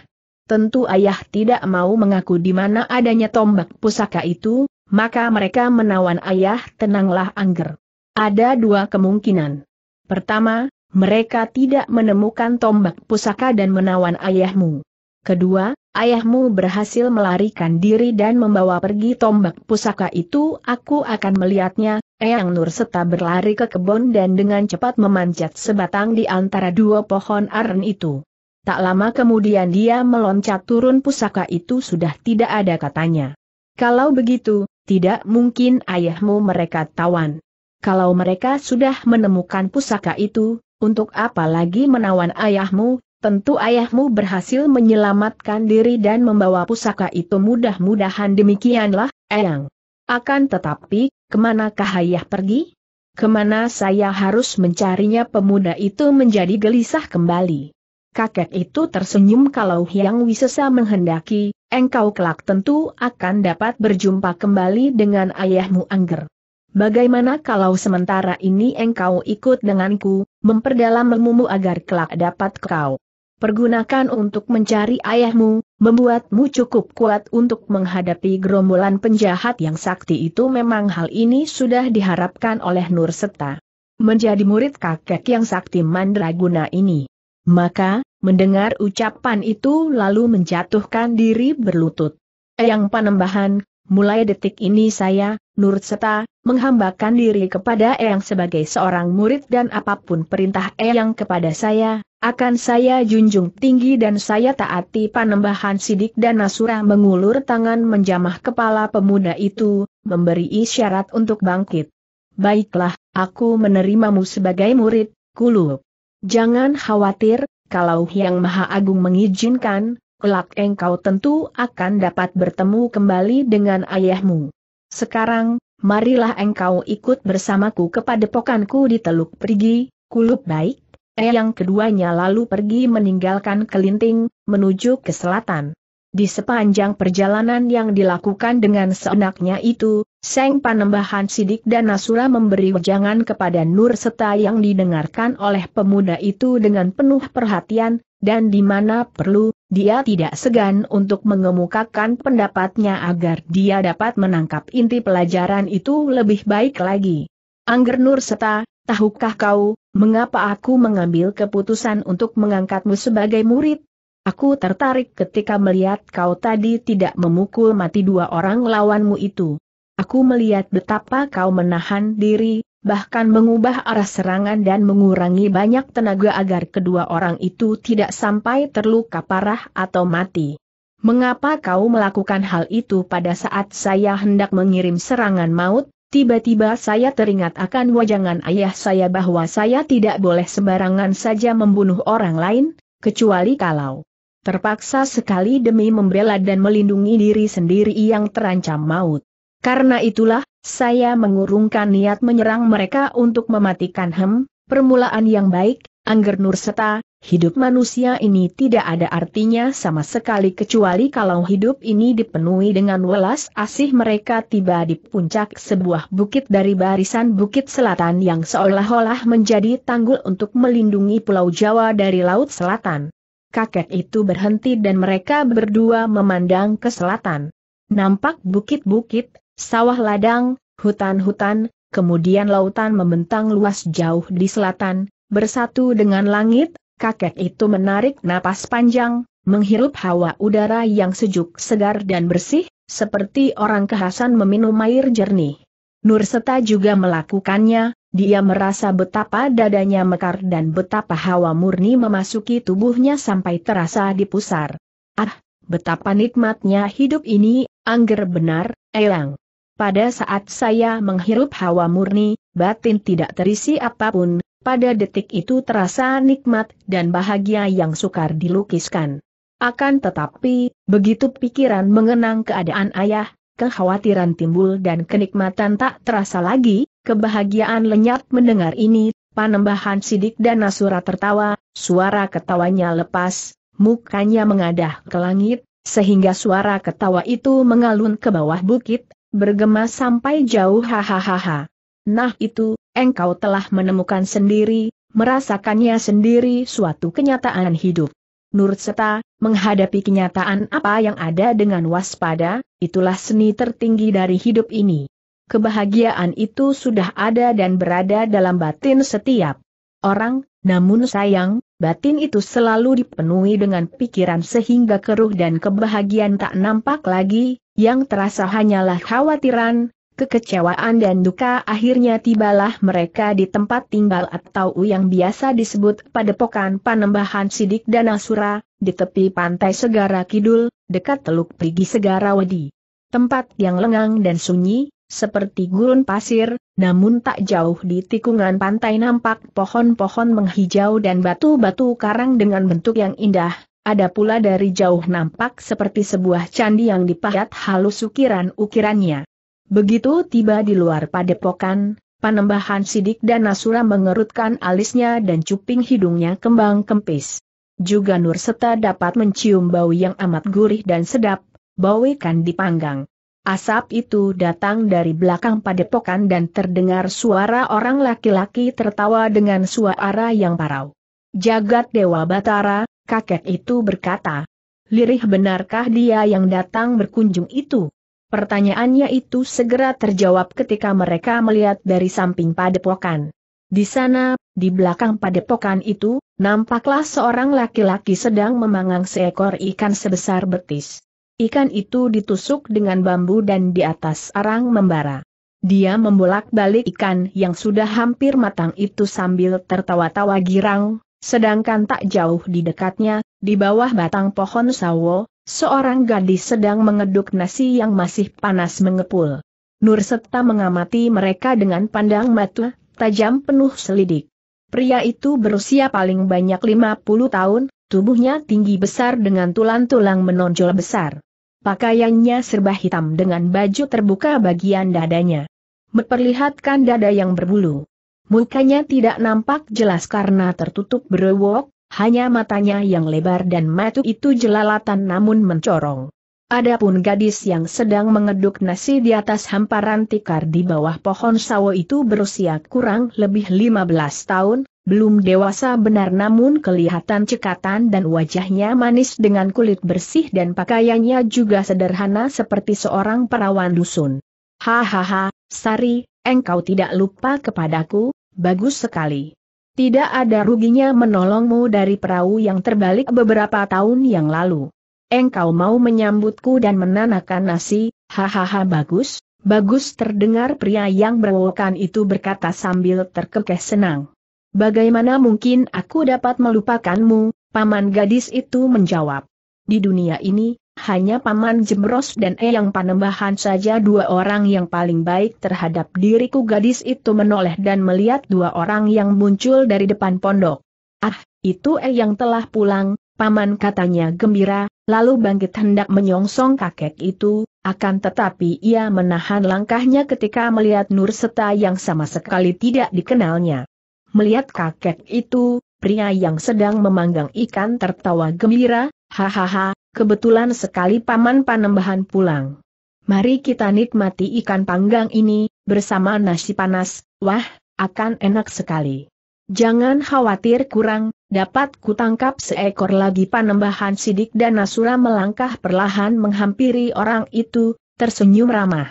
S1: Tentu ayah tidak mau mengaku di mana adanya tombak pusaka itu, maka mereka menawan ayah tenanglah angger. Ada dua kemungkinan. Pertama, mereka tidak menemukan tombak pusaka dan menawan ayahmu. Kedua, ayahmu berhasil melarikan diri dan membawa pergi tombak pusaka itu, aku akan melihatnya, Eyang Nur seta berlari ke kebun dan dengan cepat memanjat sebatang di antara dua pohon aren itu. Tak lama kemudian dia meloncat turun pusaka itu sudah tidak ada katanya. Kalau begitu, tidak mungkin ayahmu mereka tawan. Kalau mereka sudah menemukan pusaka itu, untuk apa lagi menawan ayahmu, tentu ayahmu berhasil menyelamatkan diri dan membawa pusaka itu mudah-mudahan demikianlah, Eyang. Akan tetapi, Kemanakah ayah pergi? Kemana saya harus mencarinya pemuda itu menjadi gelisah kembali. Kakek itu tersenyum kalau Hyang Wisesa menghendaki, engkau kelak tentu akan dapat berjumpa kembali dengan ayahmu Angger. Bagaimana kalau sementara ini engkau ikut denganku, memperdalam ilmumu agar kelak dapat kau pergunakan untuk mencari ayahmu, membuatmu cukup kuat untuk menghadapi gerombolan penjahat yang sakti itu memang hal ini sudah diharapkan oleh Nur Seta. Menjadi murid kakek yang sakti mandraguna ini. Maka, mendengar ucapan itu lalu menjatuhkan diri berlutut. Eyang Panembahan, mulai detik ini saya, Nurut Seta, menghambakan diri kepada Eyang sebagai seorang murid dan apapun perintah Eyang kepada saya, akan saya junjung tinggi dan saya taati panembahan sidik dan nasura mengulur tangan menjamah kepala pemuda itu, memberi isyarat untuk bangkit. Baiklah, aku menerimamu sebagai murid, Kulup. Jangan khawatir, kalau Yang Maha Agung mengizinkan, kelak engkau tentu akan dapat bertemu kembali dengan ayahmu. Sekarang, marilah engkau ikut bersamaku kepada pokanku di Teluk Perigi. Kulup Baik, yang keduanya lalu pergi meninggalkan kelinting, menuju ke selatan. Di sepanjang perjalanan yang dilakukan dengan seenaknya itu, Seng Panembahan Sidik dan Nasura memberi wejangan kepada Nur Seta yang didengarkan oleh pemuda itu dengan penuh perhatian, dan di mana perlu, dia tidak segan untuk mengemukakan pendapatnya agar dia dapat menangkap inti pelajaran itu lebih baik lagi. Angger Nur Seta, tahukah kau, mengapa aku mengambil keputusan untuk mengangkatmu sebagai murid? Aku tertarik ketika melihat kau tadi tidak memukul mati dua orang lawanmu itu. Aku melihat betapa kau menahan diri, bahkan mengubah arah serangan dan mengurangi banyak tenaga agar kedua orang itu tidak sampai terluka parah atau mati. Mengapa kau melakukan hal itu pada saat saya hendak mengirim serangan maut? Tiba-tiba saya teringat akan wajangan ayah saya bahwa saya tidak boleh sembarangan saja membunuh orang lain, kecuali kalau terpaksa sekali demi membela dan melindungi diri sendiri yang terancam maut. Karena itulah, saya mengurungkan niat menyerang mereka untuk mematikan Hem, permulaan yang baik, Angger Nurseta, hidup manusia ini tidak ada artinya sama sekali kecuali kalau hidup ini dipenuhi dengan welas asih mereka tiba di puncak sebuah bukit dari barisan bukit selatan yang seolah-olah menjadi tanggul untuk melindungi Pulau Jawa dari Laut Selatan. Kakek itu berhenti dan mereka berdua memandang ke selatan. Nampak bukit-bukit, sawah ladang, hutan-hutan, kemudian lautan membentang luas jauh di selatan, bersatu dengan langit, kakek itu menarik napas panjang, menghirup hawa udara yang sejuk segar dan bersih, seperti orang kehasan meminum air jernih. Nurseta juga melakukannya, dia merasa betapa dadanya mekar dan betapa hawa murni memasuki tubuhnya sampai terasa di pusar. Ah, betapa nikmatnya hidup ini, angger benar, eyang. Pada saat saya menghirup hawa murni, batin tidak terisi apapun, pada detik itu terasa nikmat dan bahagia yang sukar dilukiskan. Akan tetapi, begitu pikiran mengenang keadaan ayah, kekhawatiran timbul dan kenikmatan tak terasa lagi, kebahagiaan lenyap mendengar ini, panembahan sidik dan nasura tertawa, suara ketawanya lepas, mukanya mengadah ke langit, sehingga suara ketawa itu mengalun ke bawah bukit, bergema sampai jauh hahaha. Nah itu, engkau telah menemukan sendiri, merasakannya sendiri suatu kenyataan hidup. Nurseta, Seta, menghadapi kenyataan apa yang ada dengan waspada, itulah seni tertinggi dari hidup ini. Kebahagiaan itu sudah ada dan berada dalam batin setiap orang, namun sayang, batin itu selalu dipenuhi dengan pikiran sehingga keruh dan kebahagiaan tak nampak lagi, yang terasa hanyalah khawatiran, kekecewaan dan duka akhirnya tibalah mereka di tempat tinggal atau yang biasa disebut padepokan panembahan sidik dan asura, di tepi pantai Segara Kidul, dekat Teluk Prigi Segara Wedi. Tempat yang lengang dan sunyi, seperti gurun pasir, namun tak jauh di tikungan pantai nampak pohon-pohon menghijau dan batu-batu karang dengan bentuk yang indah, ada pula dari jauh nampak seperti sebuah candi yang dipahat halus ukiran-ukirannya. Begitu tiba di luar padepokan, Panembahan Sidik dan Nasura mengerutkan alisnya dan cuping hidungnya kembang kempis. Juga Nur Seta dapat mencium bau yang amat gurih dan sedap, bau ikan dipanggang. Asap itu datang dari belakang padepokan dan terdengar suara orang laki-laki tertawa dengan suara yang parau. Jagat Dewa Batara, kakek itu berkata. Lirih benarkah dia yang datang berkunjung itu? Pertanyaannya itu segera terjawab ketika mereka melihat dari samping padepokan. Di sana, di belakang padepokan itu, nampaklah seorang laki-laki sedang memanggang seekor ikan sebesar betis. Ikan itu ditusuk dengan bambu dan di atas arang membara. Dia membolak-balik ikan yang sudah hampir matang itu sambil tertawa-tawa girang, sedangkan tak jauh di dekatnya, di bawah batang pohon sawo, seorang gadis sedang mengeduk nasi yang masih panas mengepul. Nur serta mengamati mereka dengan pandang mata, tajam penuh selidik. Pria itu berusia paling banyak 50 tahun, tubuhnya tinggi besar dengan tulang-tulang menonjol besar pakaiannya serba hitam dengan baju terbuka bagian dadanya. Memperlihatkan dada yang berbulu. Mukanya tidak nampak jelas karena tertutup berewok, hanya matanya yang lebar dan matu itu jelalatan namun mencorong. Adapun gadis yang sedang mengeduk nasi di atas hamparan tikar di bawah pohon sawo itu berusia kurang lebih 15 tahun, belum dewasa benar namun kelihatan cekatan dan wajahnya manis dengan kulit bersih dan pakaiannya juga sederhana seperti seorang perawan dusun. Hahaha, Sari, engkau tidak lupa kepadaku, bagus sekali. Tidak ada ruginya menolongmu dari perahu yang terbalik beberapa tahun yang lalu. Engkau mau menyambutku dan menanakan nasi, hahaha bagus, bagus terdengar pria yang berwokan itu berkata sambil terkekeh senang. Bagaimana mungkin aku dapat melupakanmu, paman gadis itu menjawab. Di dunia ini, hanya paman Jemros dan Eyang Panembahan saja dua orang yang paling baik terhadap diriku gadis itu menoleh dan melihat dua orang yang muncul dari depan pondok. Ah, itu Eyang telah pulang, paman katanya gembira, lalu bangkit hendak menyongsong kakek itu, akan tetapi ia menahan langkahnya ketika melihat Nur Seta yang sama sekali tidak dikenalnya. Melihat kakek itu, pria yang sedang memanggang ikan tertawa gembira, hahaha, kebetulan sekali paman panembahan pulang. Mari kita nikmati ikan panggang ini, bersama nasi panas, wah, akan enak sekali. Jangan khawatir kurang, dapat kutangkap seekor lagi panembahan sidik dan Nasura melangkah perlahan menghampiri orang itu, tersenyum ramah.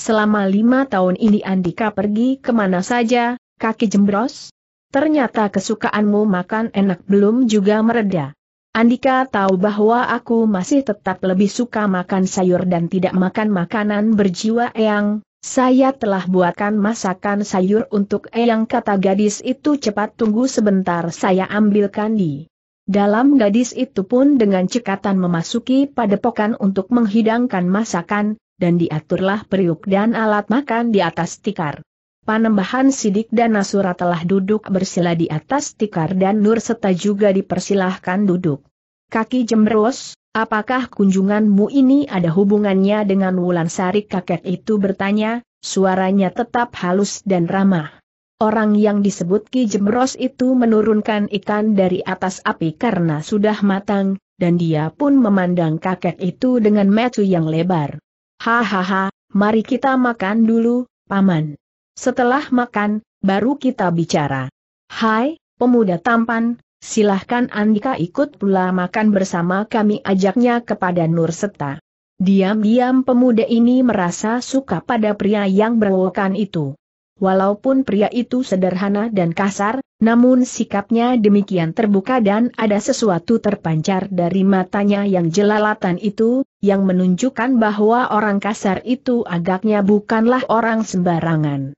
S1: Selama lima tahun ini Andika pergi kemana saja, kaki jembros? Ternyata kesukaanmu makan enak belum juga mereda. Andika tahu bahwa aku masih tetap lebih suka makan sayur dan tidak makan makanan berjiwa eyang. Saya telah buatkan masakan sayur untuk eyang kata gadis itu cepat tunggu sebentar saya ambilkan di. Dalam gadis itu pun dengan cekatan memasuki padepokan untuk menghidangkan masakan, dan diaturlah periuk dan alat makan di atas tikar. Panembahan Sidik dan Nasura telah duduk bersila di atas tikar dan Nur serta juga dipersilahkan duduk. Kaki Jembros, apakah kunjunganmu ini ada hubungannya dengan Wulansari kakek itu bertanya, suaranya tetap halus dan ramah. Orang yang disebut Ki Jemros itu menurunkan ikan dari atas api karena sudah matang, dan dia pun memandang kakek itu dengan metu yang lebar. Hahaha, mari kita makan dulu, Paman. Setelah makan, baru kita bicara. Hai, pemuda tampan, silahkan Andika ikut pula makan bersama kami ajaknya kepada Nur Seta. Diam-diam pemuda ini merasa suka pada pria yang berwokan itu. Walaupun pria itu sederhana dan kasar, namun sikapnya demikian terbuka dan ada sesuatu terpancar dari matanya yang jelalatan itu, yang menunjukkan bahwa orang kasar itu agaknya bukanlah orang sembarangan.